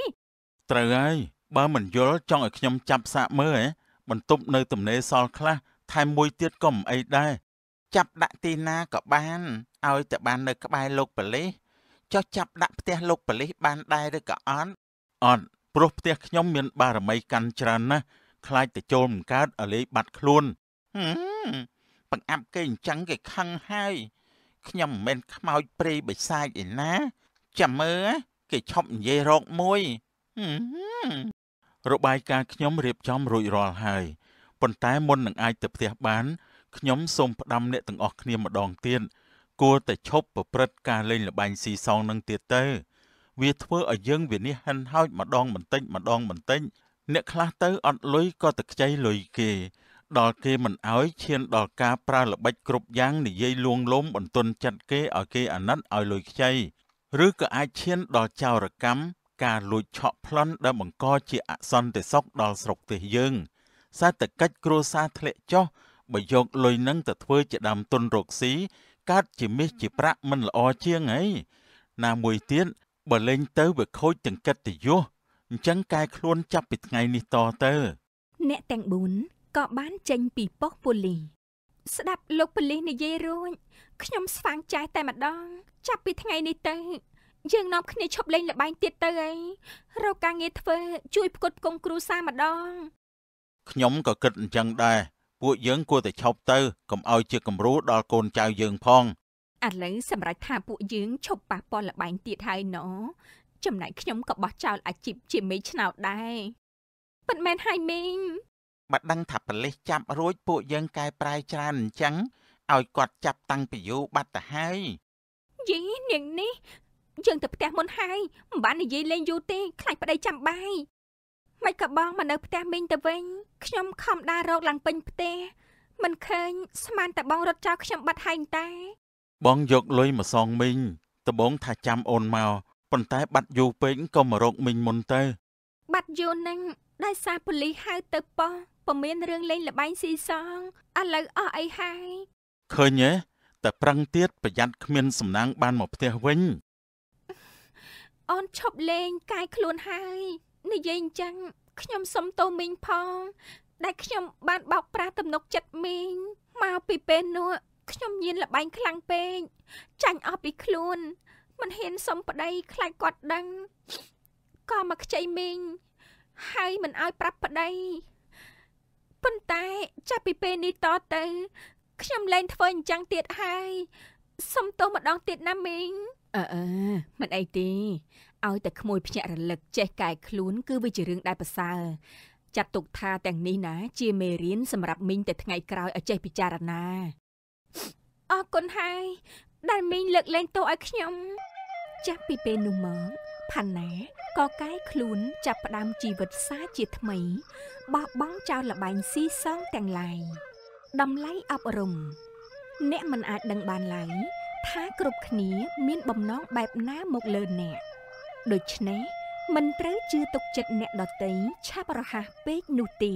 ត្រូវហើយបើមិនយល់ចង់ឲ្យខ្ញុំចាប់សាកមើលហ៎បន្ទប់នៅទំនេរសល់ខ្លះថែមមួយទៀតក៏មិនអីដែរចាប់ដាក់ទីណាក៏បានឲ្យតែបាននៅ ក្បែរលោកប៉ូលីសចោះចាប់ដាក់ផ្ទះលោកប៉ូលីសបាន ដែរឬក៏អត់អត់ព្រោះផ្ទះខ្ញុំមានបារមីកាន់ច្រើនណាស់ខ្លាចតែចូលមិនកើតអលេបាត់ខ្លួន បង្អាប់គេអញ្ចឹងគេខឹងហើយខ្ញុំមិនមែនខ្មោចព្រៃបិសាចឯណាចាំមើលគេឈប់និយាយរកមួយរបាយការណ៍ខ្ញុំរៀបចំរួចរាល់ហើយប៉ុន្តែមុននឹងអាចទៅផ្ទះបានខ្ញុំសូមផ្ដាំអ្នកទាំងអស់គ្នាម្ដងទៀតគួរតែឈប់ប្រព្រឹត្តការលេងល្បែងស៊ីសងនឹងទៀតទៅ។វាធ្វើឲ្យយើងវានេះហិនហោចម្ដង បន្តិចម្ដងបន្តិចអ្នកខ្លះទៅអត់លុយក៏ទៅខ្ចីលុយគេដល់គេមិនអោយឈានដល់ការប្រើល្បិចគ្រប់យ៉ាងនិយាយលួងលោមបន្ទន់ចិត្តគេឲ្យគេអាណិតឲ្យលុយខ្ចីឬក៏អាចឈាន ដល់ចោរកម្មការលួចឆក់ប្លន់ដែលបង្កជាអសន្តិសុខដល់ស្រុកទេសយើងសេដ្ឋកិច្ចគ្រួសារធ្លាក់ចុះបើយកលុយនឹងទៅធ្វើជាដើមទុនរកស៊ីកើតជាមាសជាប្រាក់មិនល្អជាងអីណាមួយទៀតបើលេងទៅវាខូចទាំងកិត្តិយសអញ្ចឹងកែខ្លួនចាប់ពីថ្ងៃនេះតទៅ អ្នកទាំង4ក៏បានចេញពីប៉ុស្តិ៍ប៉ូលីសស្ដាប់លោកប៉ូលីសនិយាយរួចខ្ញុំស្វាងចាស់តែម្ដងចាប់ពីថ្ងៃនេះទៅ យើងនាំគ្នាឈប់លេងល្បែងទៀតទៅអីរកការងារធ្វើជួយផ្គត់ផ្គង់គ្រួសារម្ដងខ្ញុំក៏គិតអញ្ចឹងដែរពួកយើងគួរតែឈប់ទៅកុំឲ្យជាគំរូដល់កូនចៅយើងផងឥឡូវសម្រាប់ថាពួកយើងឈប់ប៉ះពាល់លបែងទៀតហើយណ៎ចំណែកខ្ញុំក៏បោះចោលអាជីពជាមេឆ្នោតដែរប៉ិតមែនហើយមីងបើដឹងថាប៉លេសចាប់រួចពួកយើងកែប្រែច្រើនអញ្ចឹងឲ្យគាត់ចាប់តាំងពីយូរបាត់ទៅហើយយីនាងនេះយើងទៅផ្ទះមុនហើយមិនបាននិយាយលេងយូរទេ ខ្លាចប្តីចាំបាយមិនក៏បងមកនៅផ្ទះមីងទៅវិញខ្ញុំខំដើររកឡើងពេញផ្ទះមិនឃើញស្មានតែបងរត់ចោលខ្ញុំបាត់ហែងតែបងយកលុយមកសងមីងដបងថាចាំអូនមកប៉ុន្តែបាត់យូរពេកក៏មករកមីងមុនទៅ បាត់យូរហ្នឹងដោយសារប៉ូលីសហៅទៅប៉ោះពុំមានរឿងលេងលបែងស៊ីសងឥឡូវអស់អីហើយឃើញទេតែប្រឹងទៀតប្រយ័ត្នគ្មានសំណាងបានមកផ្ទះវិញអូនឈប់លេងកាយខ្លួនហើយ និយាយអញ្ចឹងខ្ញុំសុំទោសមីងផងដែលខ្ញុំបានបោកប្រាស់ទំនុកចិត្តមីងមកពីពេលនោះខ្ញុំញៀនលបែងខ្លាំងពេកចាញ់អស់ពីខ្លួន មិនហ៊ានសុំប្តីខ្លាចគាត់ដឹងក៏មកខ្ចីមីងហើយមិនអោយប្រាប់ប្តីប៉ុន្តែចាប់ពីពេលនេះតទៅ ខ្ញុំលែងធ្វើអញ្ចឹងទៀតហើយសុំទោសម្ដងទៀតណាមីងអើអើមិនអីទេឲ្យតែក្មួយ ភ្នាក់រលឹកចេះកែ ខ្លួន គឺវាជារឿងដែលប្រសើរចាត់ទុកថាទាំងនេះណា ជាមេរៀនសម្រាប់មីងតែថ្ងៃក្រោយឲ្យចេះពិចារណាអរគុណហើយដែលមីងលើកលែងទោសឲ្យខ្ញុំ ចាស់ពីពេលនោះមកផាណាក៏កែខ្លួនចាប់ផ្ដើមជីវិតសាជាថ្មីបោះបង់ចោលលបែងស៊ីសងទាំងឡាយតម្លៃអប់រំ អ្នកមិនអាចដឹងបានឡើយថាគ្រប់គ្នាមានបំណងបែបណាមកលើអ្នកដូច្នេះមិនត្រូវជឿទុកចិត្តអ្នកដទៃឆាប់រហ័សពេកនោះទេ